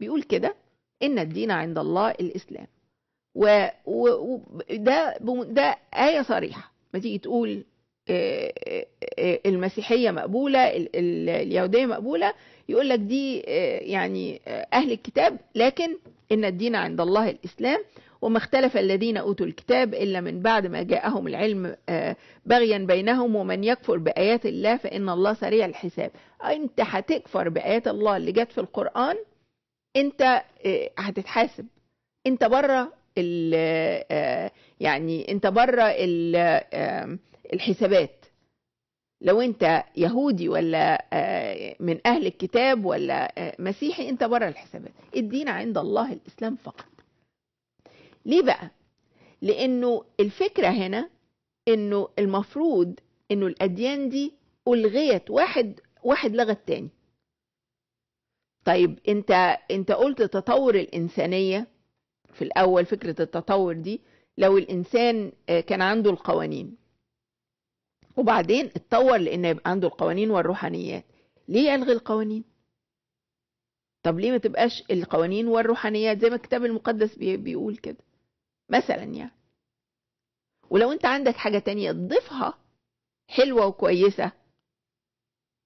بيقول كده إن الدين عند الله الإسلام وده و... ده, ده آية صريحة ما تيجي تقول آه، آه، آه، المسيحية مقبولة اليهودية مقبولة يقول لك دي يعني أهل الكتاب لكن إن الدين عند الله الإسلام وما اختلف الذين أوتوا الكتاب إلا من بعد ما جاءهم العلم بغيا بينهم ومن يكفر بآيات الله فإن الله سريع الحساب أنت هتكفر بآيات الله اللي جت في القرآن أنت هتتحاسب أنت بره ال آه، يعني انت بره الحسابات لو انت يهودي ولا آه، من اهل الكتاب ولا آه، مسيحي انت بره الحسابات الدين عند الله الاسلام فقط ليه بقى لانه الفكره هنا انه المفروض انه الاديان دي الغيت واحد واحد لغى الثاني طيب انت انت قلت تطور الانسانيه في الأول فكرة التطور دي لو الإنسان آه، كان عنده القوانين وبعدين اتطور لأن يبقى عنده القوانين والروحانيات ليه يلغي القوانين؟ طب ليه ما تبقاش القوانين والروحانيات زي ما الكتاب المقدس بيقول كده مثلا يعني ولو انت عندك حاجة تانية تضيفها حلوة وكويسة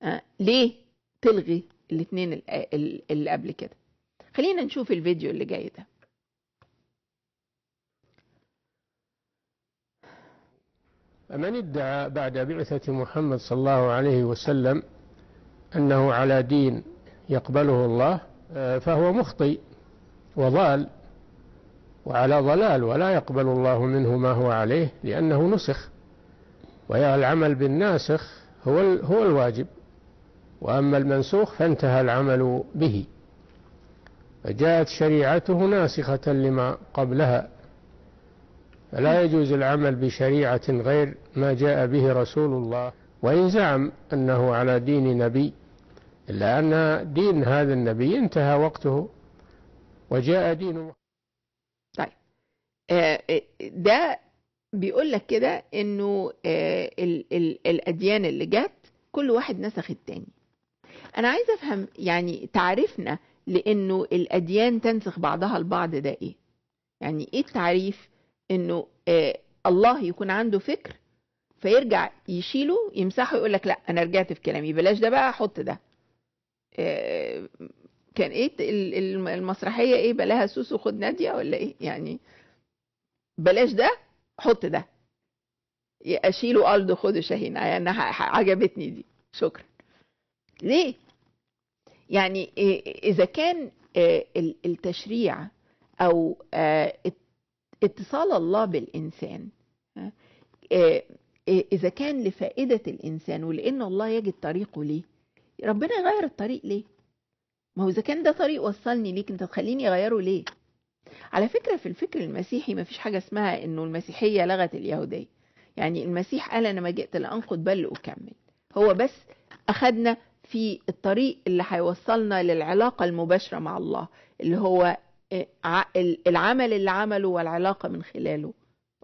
أه ليه تلغي الاثنين اللي قبل كده خلينا نشوف الفيديو اللي جاي ده فمن ادعى بعد بعثة محمد صلى الله عليه وسلم أنه على دين يقبله الله آه، فهو مخطئ وضال وعلى ضلال ولا يقبل الله منه ما هو عليه لأنه نسخ العمل بالناسخ هو هو الواجب وأما المنسوخ فانتهى العمل به فجاءت شريعته ناسخة لما قبلها فلا يجوز العمل بشريعة غير ما جاء به رسول الله وإن زعم أنه على دين نبي إلا أن دين هذا النبي انتهى وقته وجاء دين طيب آه، آه، ده بيقول لك كده انه آه، الاديان اللي جت كل واحد نسخ التاني انا عايز افهم يعني تعريفنا لانه الاديان تنسخ بعضها البعض ده ايه يعني ايه التعريف انه آه، الله يكون عنده فكر فيرجع يشيله يمسحه يقول لك لا انا رجعت في كلامي بلاش ده بقى احط ده آه، كان ايه المسرحيه ايه بلاها سوسو خد ناديه ولا ايه يعني بلاش ده حط ده اشيله الدو خده شاهين يعني عجبتني دي شكرا ليه يعني اذا كان التشريع او اتصال الله بالإنسان آه، آه، إذا كان لفائدة الإنسان ولأن الله يجد طريقه ليه ربنا يغير الطريق ليه ما هو إذا كان ده طريق وصلني ليك أنت تخليني أغيره ليه على فكرة في الفكر المسيحي ما فيش حاجة اسمها أنه المسيحية لغت اليهودية يعني المسيح قال أنا ما جئت لأنقض بل أكمل هو بس أخذنا في الطريق اللي هيوصلنا للعلاقة المباشرة مع الله اللي هو العمل اللي عمله والعلاقة من خلاله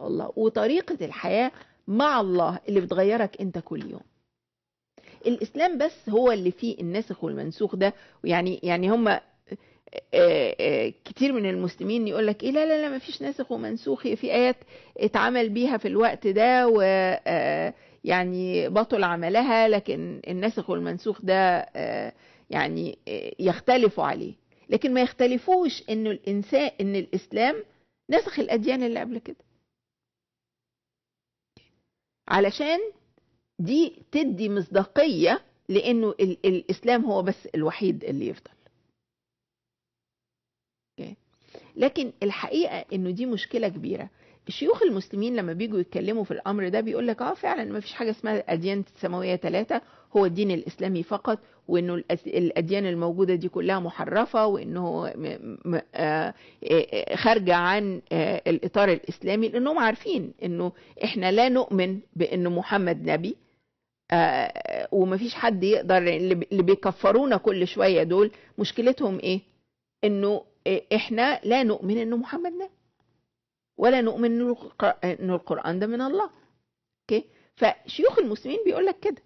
الله وطريقة الحياة مع الله اللي بتغيرك انت كل يوم الاسلام بس هو اللي فيه الناسخ والمنسوخ ده ويعني يعني هم كتير من المسلمين يقول لك ايه لا لا لا ما فيش ناسخ ومنسوخ في ايات اتعمل بيها في الوقت ده و يعني بطل عملها لكن الناسخ والمنسوخ ده يعني يختلفوا عليه لكن ما يختلفوش انه الانسان ان الاسلام نسخ الاديان اللي قبل كده علشان دي تدي مصداقيه لانه ال الاسلام هو بس الوحيد اللي يفضل لكن الحقيقه انه دي مشكله كبيره شيوخ المسلمين لما بيجوا يتكلموا في الامر ده بيقول لك اه فعلا ما فيش حاجه اسمها الاديان السماويه ثلاثه هو الدين الاسلامي فقط وانه الاديان الموجوده دي كلها محرفه وانه آه، آه، خارجه عن آه، الاطار الاسلامي لانهم عارفين انه احنا لا نؤمن بان محمد نبي وما فيش حد يقدر اللي بيكفرونا كل شويه دول مشكلتهم ايه؟ انه احنا لا نؤمن انه محمد نبي ولا نؤمن ان القران ده من الله اوكي فشيوخ المسلمين بيقول لك كده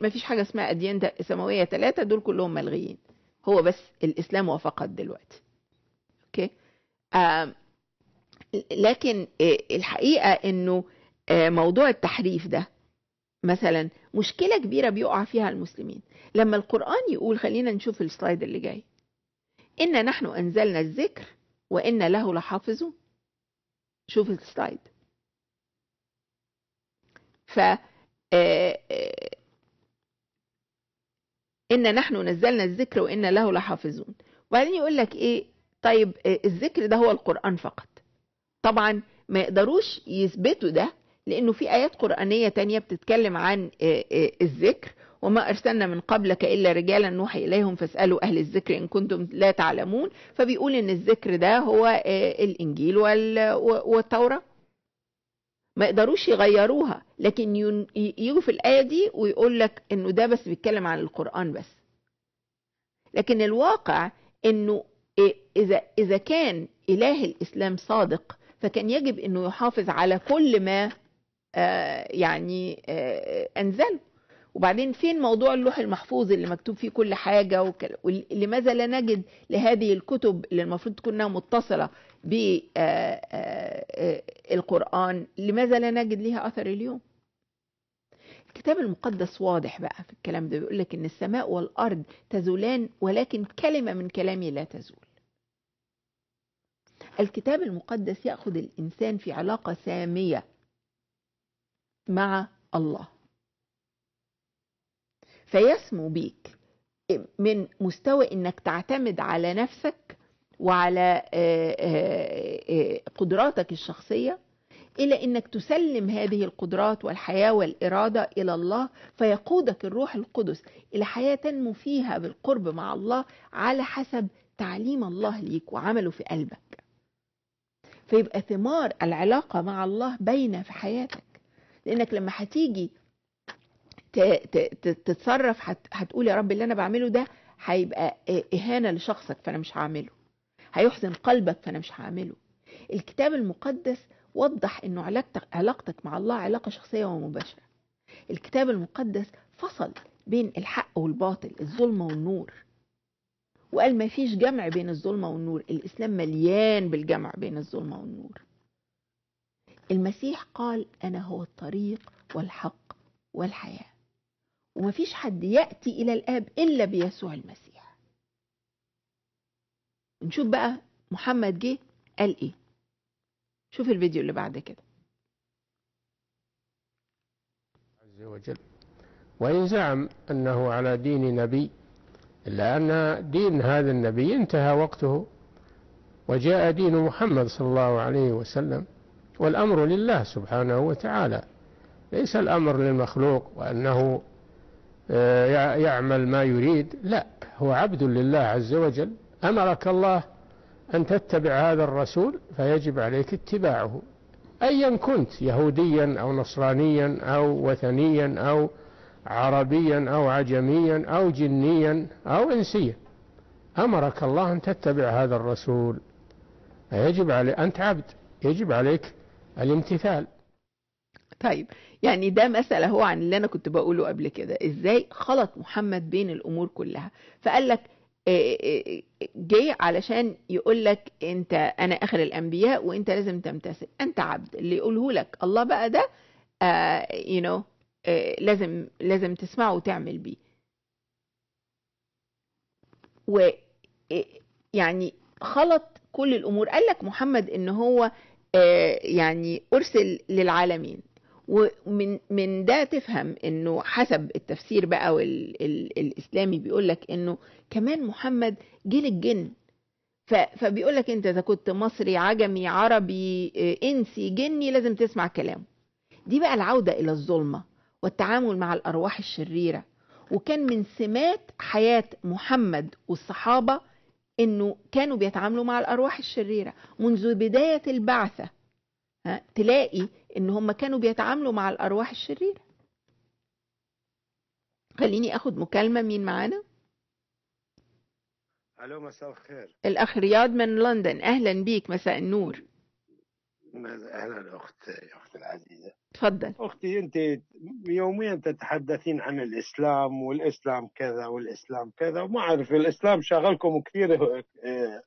ما فيش حاجه اسمها اديان سماويه ثلاثه دول كلهم ملغيين هو بس الاسلام وفقط دلوقتي اوكي لكن الحقيقه انه موضوع التحريف ده مثلا مشكلة كبيرة بيقع فيها المسلمين لما القرآن يقول خلينا نشوف السلايد اللي جاي إن نحن أنزلنا الذكر وإن له لحافظون شوف السلايد ف آه، آه، إن نحن نزلنا الذكر وإن له لحافظون وبعدين يقول لك إيه طيب آه، الذكر ده هو القرآن فقط طبعا ما يقدروش يثبتوا ده لأنه في آيات قرآنية تانية بتتكلم عن الذكر وما أرسلنا من قبلك إلا رجالا نوحي إليهم فاسألوا أهل الذكر إن كنتم لا تعلمون فبيقول إن الذكر ده هو آه، الإنجيل والتوراة ما يقدروش يغيروها لكن يجوا في الآية دي ويقول لك إنه ده بس بيتكلم عن القرآن بس لكن الواقع إنه إذا إذا كان إله الإسلام صادق فكان يجب إنه يحافظ على كل ما آه، يعني آه، أنزله وبعدين فين موضوع اللوح المحفوظ اللي مكتوب فيه كل حاجة ولماذا لماذا لا نجد لهذه الكتب اللي المفروض تكونها متصلة بالقرآن آه، آه، آه، لماذا لا نجد لها أثر اليوم الكتاب المقدس واضح بقى في الكلام ده بيقول لك ان السماء والارض تزولان ولكن كلمه من كلامي لا تزول الكتاب المقدس ياخذ الانسان في علاقه ساميه مع الله فيسمو بيك من مستوى انك تعتمد على نفسك وعلى آه، آه، آه، قدراتك الشخصيه الى انك تسلم هذه القدرات والحياه والاراده الى الله فيقودك الروح القدس الى حياه تنمو فيها بالقرب مع الله على حسب تعليم الله ليك وعمله في قلبك فيبقى ثمار العلاقه مع الله باينه في حياتك لانك لما هتيجي تتصرف هتقول يا رب اللي انا بعمله ده هيبقى اهانه لشخصك فانا مش هعمله هيحزن قلبك فانا مش هعمله الكتاب المقدس وضح انه علاقتك علاقتك مع الله علاقه شخصيه ومباشره الكتاب المقدس فصل بين الحق والباطل الظلمه والنور وقال ما فيش جمع بين الظلمه والنور الاسلام مليان بالجمع بين الظلمه والنور المسيح قال انا هو الطريق والحق والحياه ومفيش حد يأتي إلى الآب إلا بيسوع المسيح نشوف بقى محمد جه قال إيه شوف الفيديو اللي بعد كده عز وجل وإن زعم أنه على دين نبي إلا أن دين هذا النبي انتهى وقته وجاء دين محمد صلى الله عليه وسلم والأمر لله سبحانه وتعالى ليس الأمر للمخلوق وأنه آه، يعمل ما يريد لا هو عبد لله عز وجل أمرك الله أن تتبع هذا الرسول فيجب عليك اتباعه أيا كنت يهوديا أو نصرانيا أو وثنيا أو عربيا أو عجميا أو جنيا أو إنسيا أمرك الله أن تتبع هذا الرسول فيجب عليك أنت عبد يجب عليك الامتثال طيب يعني ده مثل اهو عن اللي انا كنت بقوله قبل كده ازاي خلط محمد بين الامور كلها فقال لك آه، آه، آه، جه علشان يقول لك انت انا اخر الانبياء وانت لازم تمتثل انت عبد اللي يقوله لك الله بقى ده يو نو لازم لازم تسمعه وتعمل بيه و يعني خلط كل الامور قال لك محمد ان هو يعني ارسل للعالمين ومن من ده تفهم انه حسب التفسير بقى وال ال الاسلامي بيقول لك انه كمان محمد جيل الجن فبيقول لك انت اذا كنت مصري عجمي عربي آه، انسي جني لازم تسمع كلامه دي بقى العوده الى الظلمه والتعامل مع الارواح الشريره وكان من سمات حياه محمد والصحابه انه كانوا بيتعاملوا مع الارواح الشريره منذ بدايه البعثه تلاقي ان هم كانوا بيتعاملوا مع الارواح الشريره خليني اخد مكالمه مين معانا الو مساء الخير الاخ رياض من لندن اهلا بيك مساء النور اهلا اخت اختي العزيزه تفضل اختي انت يوميا تتحدثين عن الاسلام والاسلام كذا والاسلام كذا وما اعرف الاسلام شغلكم كثير آه،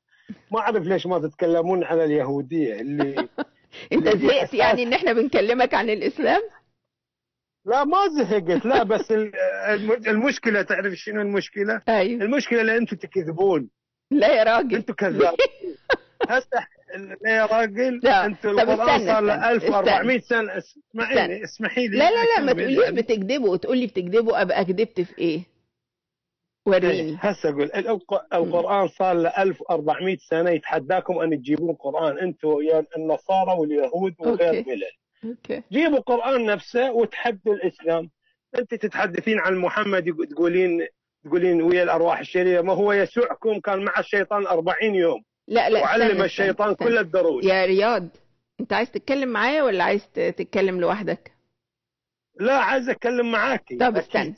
ما اعرف ليش ما تتكلمون على اليهوديه اللي انت زهقت يعني ان احنا بنكلمك عن الاسلام لا ما زهقت لا بس المشكله تعرف شنو المشكله أيوه. المشكله اللي انتم تكذبون لا يا راجل انتم كذابين هسه لا يا راجل انت القران صار ل 1400 سنه اسمعيني اسمحي لي لا لا لا ما تقوليش بتكذبوا يعني. وتقولي بتكذبوا ابقى كذبت في ايه؟ وريني إيه، هسه اقول القران صار له 1400 سنه يتحداكم ان تجيبون قران انتم يعني النصارى واليهود وغير ملل اوكي جيبوا القران نفسه وتحدوا الاسلام انت تتحدثين عن محمد تقولين تقولين ويا الارواح الشريره ما هو يسوعكم كان مع الشيطان 40 يوم لا لا وعلم سنة الشيطان سنة كل الدروس يا رياض انت عايز تتكلم معايا ولا عايز تتكلم لوحدك؟ لا عايز اتكلم معاكي طب استنى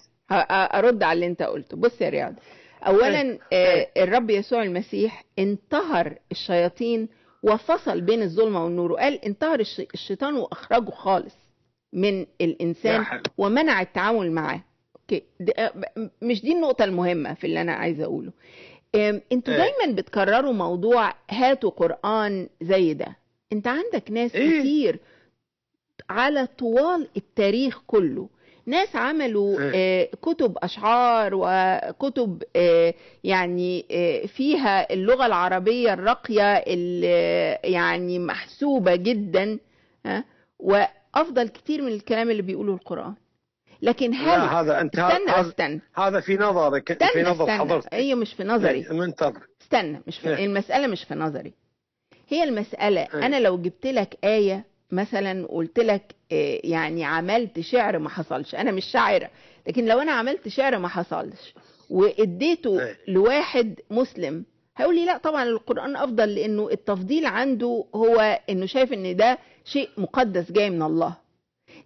ارد على اللي انت قلته بص يا رياض اولا آه، الرب يسوع المسيح انتهر الشياطين وفصل بين الظلمه والنور وقال انتهر الشيطان واخرجه خالص من الانسان ومنع التعامل معاه اوكي مش دي النقطه المهمه في اللي انا عايزه اقوله انتوا إيه. دايما بتكرروا موضوع هاتوا قران زي ده انت عندك ناس إيه. كتير على طوال التاريخ كله ناس عملوا إيه. آه، كتب اشعار وكتب آه، يعني آه، فيها اللغه العربيه الراقيه يعني محسوبه جدا وافضل كتير من الكلام اللي بيقوله القران لكن هل هذا انت استنى هذا استنى هذا في نظرك استنى في نظر استنى حضرتك هي أيوة، مش في نظري منتظر استنى مش في إيه. المساله مش في نظري هي المساله إيه. انا لو جبت لك ايه مثلا قلت لك آه، يعني عملت شعر ما حصلش انا مش شاعره لكن لو انا عملت شعر ما حصلش واديته إيه. لواحد مسلم هيقول لي لا طبعا القران افضل لانه التفضيل عنده هو انه شايف ان ده شيء مقدس جاي من الله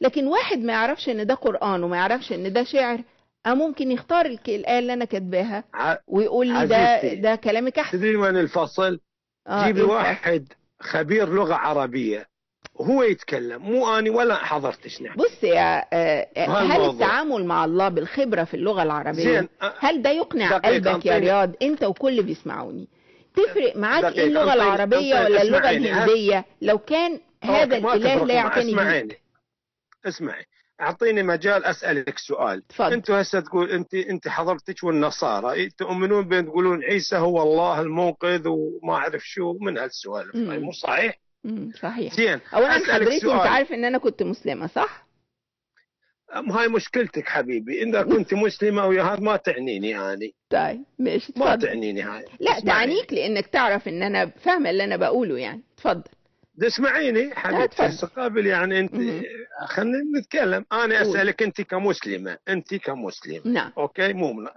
لكن واحد ما يعرفش ان ده قران وما يعرفش ان ده شعر اه ممكن يختار الآية اللي أنا كاتباها ويقول لي ده ده كلامك أحسن تدري وين الفصل؟ آه جيبي إيه واحد خبير لغة عربية هو يتكلم مو اني ولا حضرتش نعم بص يا آه، آه، هل التعامل مع الله بالخبرة في اللغة العربية آه، هل ده يقنع قلبك يا رياض انت وكل بيسمعوني تفرق معاك ايه اللغة العربية ولا اللغة الهندية لو كان هذا الإله لا يعتني بيك اسمعي اعطيني مجال اسالك سؤال تفضل. انتوا هسه تقول انت انت حضرتك والنصارى إيه، تؤمنون بين تقولون عيسى هو الله المنقذ وما اعرف شو من هالسوالف طيب، مو صحيح صحيح زين اولا حضرتك انت عارف ان انا كنت مسلمه صح؟ هاي مشكلتك حبيبي اذا كنت مسلمه ويا هذا ما تعنيني يعني طيب ماشي ما تعنيني هاي لا تعنيك لانك تعرف ان انا فاهمه اللي انا بقوله يعني اتفضل تسمعيني حبيبتي قبل يعني انت خلينا نتكلم انا اسالك انت كمسلمه انت كمسلمه نعم اوكي مو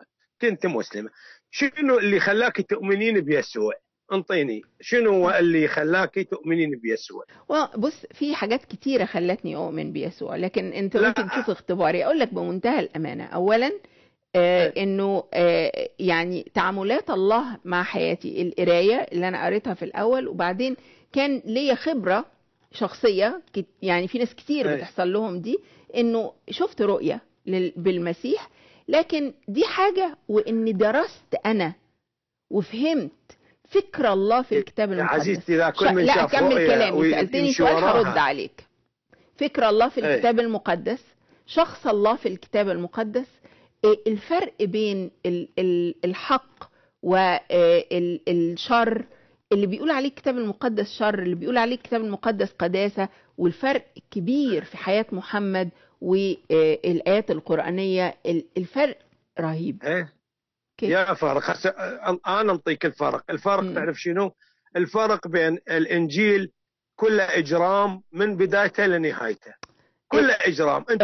كنت مسلمه شنو اللي خلاك تؤمنين بيسوع؟ انطيني شنو هو اللي خلاك تؤمنين بيسوع بص في حاجات كتيره خلتني اؤمن بيسوع لكن انت لا. ممكن تشوف اختباري اقول لك بمنتهى الامانه اولا آه إيه. انه آه يعني تعاملات الله مع حياتي القرايه اللي انا قريتها في الاول وبعدين كان ليا خبره شخصيه يعني في ناس كتير إيه. بتحصل لهم دي انه شفت رؤيه بالمسيح لكن دي حاجه وان درست انا وفهمت فكر الله في الكتاب المقدس عزيزتي ده كل من لا كمل كلامي سألتني سؤال هرد عليك فكر الله في إيه؟ الكتاب المقدس شخص الله في الكتاب المقدس إيه الفرق بين الحق والشر إيه اللي بيقول عليه الكتاب المقدس شر اللي بيقول عليه الكتاب المقدس قداسة والفرق كبير في حياة محمد والآيات القرآنية الفرق رهيب يا فارق هسه الان نعطيك الفرق، الفرق م. تعرف شنو؟ الفرق بين الانجيل كله اجرام من بدايته لنهايته. كله إيه. اجرام، انت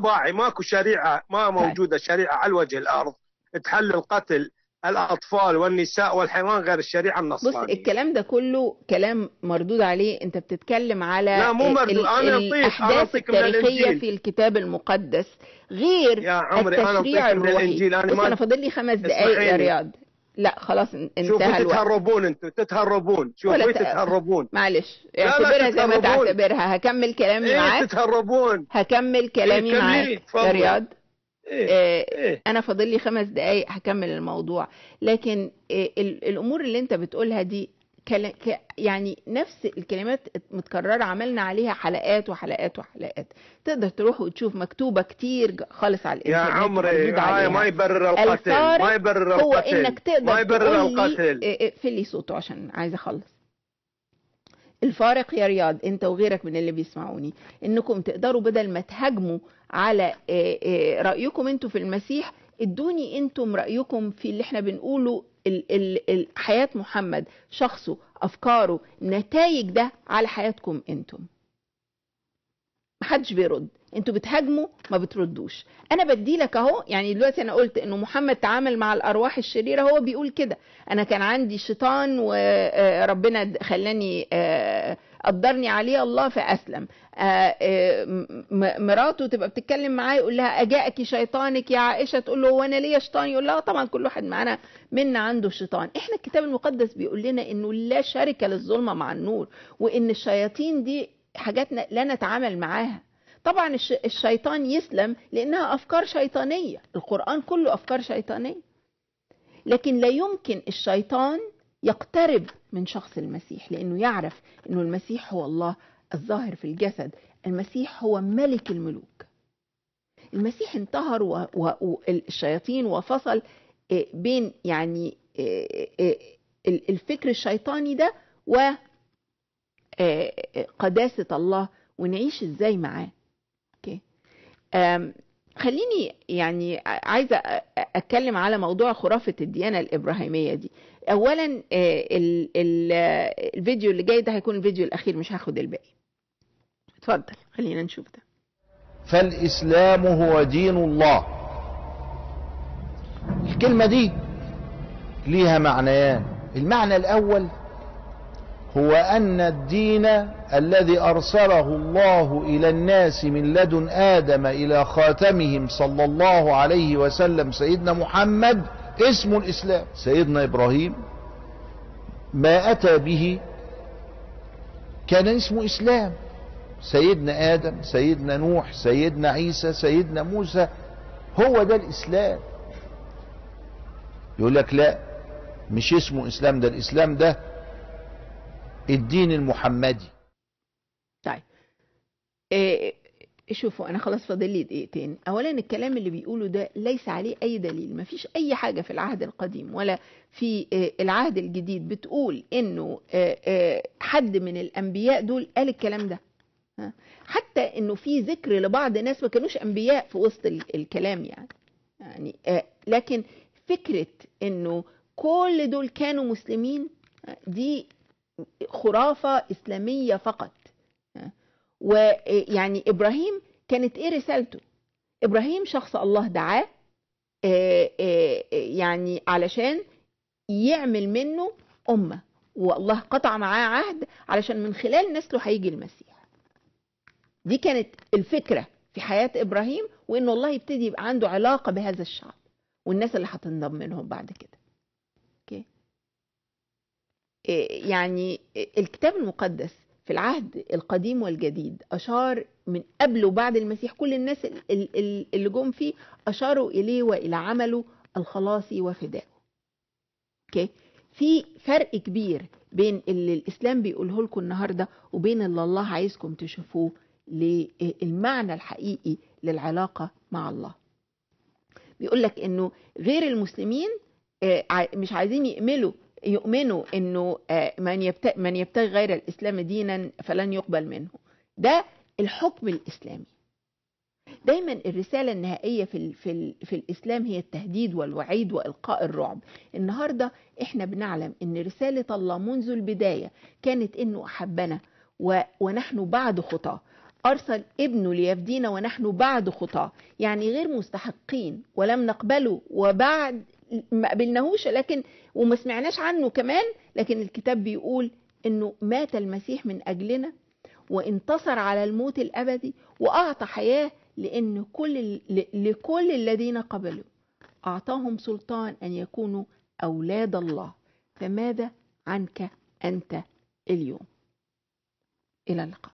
باعي ماكو شريعه ما طيب. موجوده شريعه على وجه الارض تحل القتل الأطفال والنساء والحيوان غير الشريعة النصرانية بص الكلام ده كله كلام مردود عليه أنت بتتكلم على لا مو مردود انا ال أنا من التاريخية في الكتاب المقدس غير يا عمري التشريع أنا الانجيل أنا, ما أنا فاضل لي خمس دقايق يا رياض لا خلاص انتهى شوفوا الوقت تتهربون انتوا تتهربون شوفوا تتهربون معلش اعتبرها زي ما تعتبرها هكمل كلامي إيه معاك تتهربون هكمل إيه، كلامي إيه معاك يا رياض إيه، آه، إيه. انا فاضل لي خمس دقايق هكمل الموضوع لكن آه، الامور اللي انت بتقولها دي يعني نفس الكلمات متكررة عملنا عليها حلقات وحلقات وحلقات تقدر تروح وتشوف مكتوبة كتير خالص على الانترنت يا عمري آه، ما يبرر القتل ما يبرر القتل هو انك تقدر ما يبرر القتل اقفل لي صوته عشان عايزة اخلص الفارق يا رياض انت وغيرك من اللي بيسمعوني انكم تقدروا بدل ما تهاجموا على آه، آه، رأيكم انتوا في المسيح ادوني انتم رأيكم في اللي احنا بنقوله ال ال ال حياة محمد شخصه أفكاره نتائج ده على حياتكم انتم محدش بيرد انتوا بتهاجموا ما بتردوش انا بدي لك اهو يعني دلوقتي انا قلت انه محمد تعامل مع الارواح الشريره هو بيقول كده انا كان عندي شيطان وربنا آه، آه، خلاني آه، قدرني عليه الله فاسلم مراته تبقى بتتكلم معاه يقول لها اجاءك شيطانك يا عائشه تقول له هو انا ليا شيطان يقول لها طبعا كل واحد معانا منا عنده شيطان احنا الكتاب المقدس بيقول لنا انه لا شركه للظلمه مع النور وان الشياطين دي حاجات لا نتعامل معاها طبعا الشيطان يسلم لأنها أفكار شيطانية القرآن كله أفكار شيطانية لكن لا يمكن الشيطان يقترب من شخص المسيح لأنه يعرف أنه المسيح هو الله الظاهر في الجسد المسيح هو ملك الملوك المسيح انتهر والشياطين وفصل آه، بين يعني آه، آه، الفكر الشيطاني ده وقداسة الله ونعيش ازاي معاه خليني يعني عايزه اتكلم على موضوع خرافه الديانه الابراهيميه دي اولا آه، الفيديو اللي جاي ده هيكون الفيديو الاخير مش هاخد الباقي اتفضل خلينا نشوف ده فالاسلام هو دين الله الكلمه دي ليها معنيان المعنى الاول هو أن الدين الذي أرسله الله إلى الناس من لدن آدم إلى خاتمهم صلى الله عليه وسلم سيدنا محمد اسم الإسلام سيدنا إبراهيم ما أتى به كان اسمه إسلام سيدنا آدم سيدنا نوح سيدنا عيسى سيدنا موسى هو ده الإسلام يقول لك لا مش اسمه إسلام ده الإسلام ده الدين المحمدي طيب إيه شوفوا انا خلاص فاضل لي دقيقتين اولا الكلام اللي بيقوله ده ليس عليه اي دليل مفيش اي حاجه في العهد القديم ولا في آه، العهد الجديد بتقول انه آه، آه، حد من الانبياء دول قال الكلام ده حتى انه في ذكر لبعض ناس ما كانوش انبياء في وسط الكلام يعني يعني لكن فكره انه كل دول كانوا مسلمين دي خرافة إسلامية فقط ويعني إبراهيم كانت إيه رسالته إبراهيم شخص الله دعاه آه، آه، يعني علشان يعمل منه أمة والله قطع معاه عهد علشان من خلال نسله هيجي المسيح دي كانت الفكرة في حياة إبراهيم وإن الله يبتدي يبقى عنده علاقة بهذا الشعب والناس اللي هتنضم منهم بعد كده إيه، يعني إيه، الكتاب المقدس في العهد القديم والجديد أشار من قبل وبعد المسيح كل الناس اللي جم فيه أشاروا إليه وإلى عمله الخلاصي وفدائه اوكي في فرق كبير بين اللي الإسلام بيقوله لكم النهاردة وبين اللي الله عايزكم تشوفوه للمعنى الحقيقي للعلاقة مع الله بيقول لك انه غير المسلمين آه، مش عايزين يقملوا يؤمنوا انه آه، من يبتغي من يبتغي غير الاسلام دينا فلن يقبل منه ده الحكم الاسلامي دايما الرسالة النهائية في, الـ في, الـ في الإسلام هي التهديد والوعيد وإلقاء الرعب النهاردة إحنا بنعلم أن رسالة الله منذ البداية كانت أنه أحبنا ونحن بعد خطاه أرسل ابنه ليفدينا ونحن بعد خطاه يعني غير مستحقين ولم نقبله وبعد ما قبلناهوش لكن وما سمعناش عنه كمان لكن الكتاب بيقول انه مات المسيح من اجلنا وانتصر على الموت الابدي واعطى حياه لان كل لكل الذين قبلوا اعطاهم سلطان ان يكونوا اولاد الله فماذا عنك انت اليوم الى اللقاء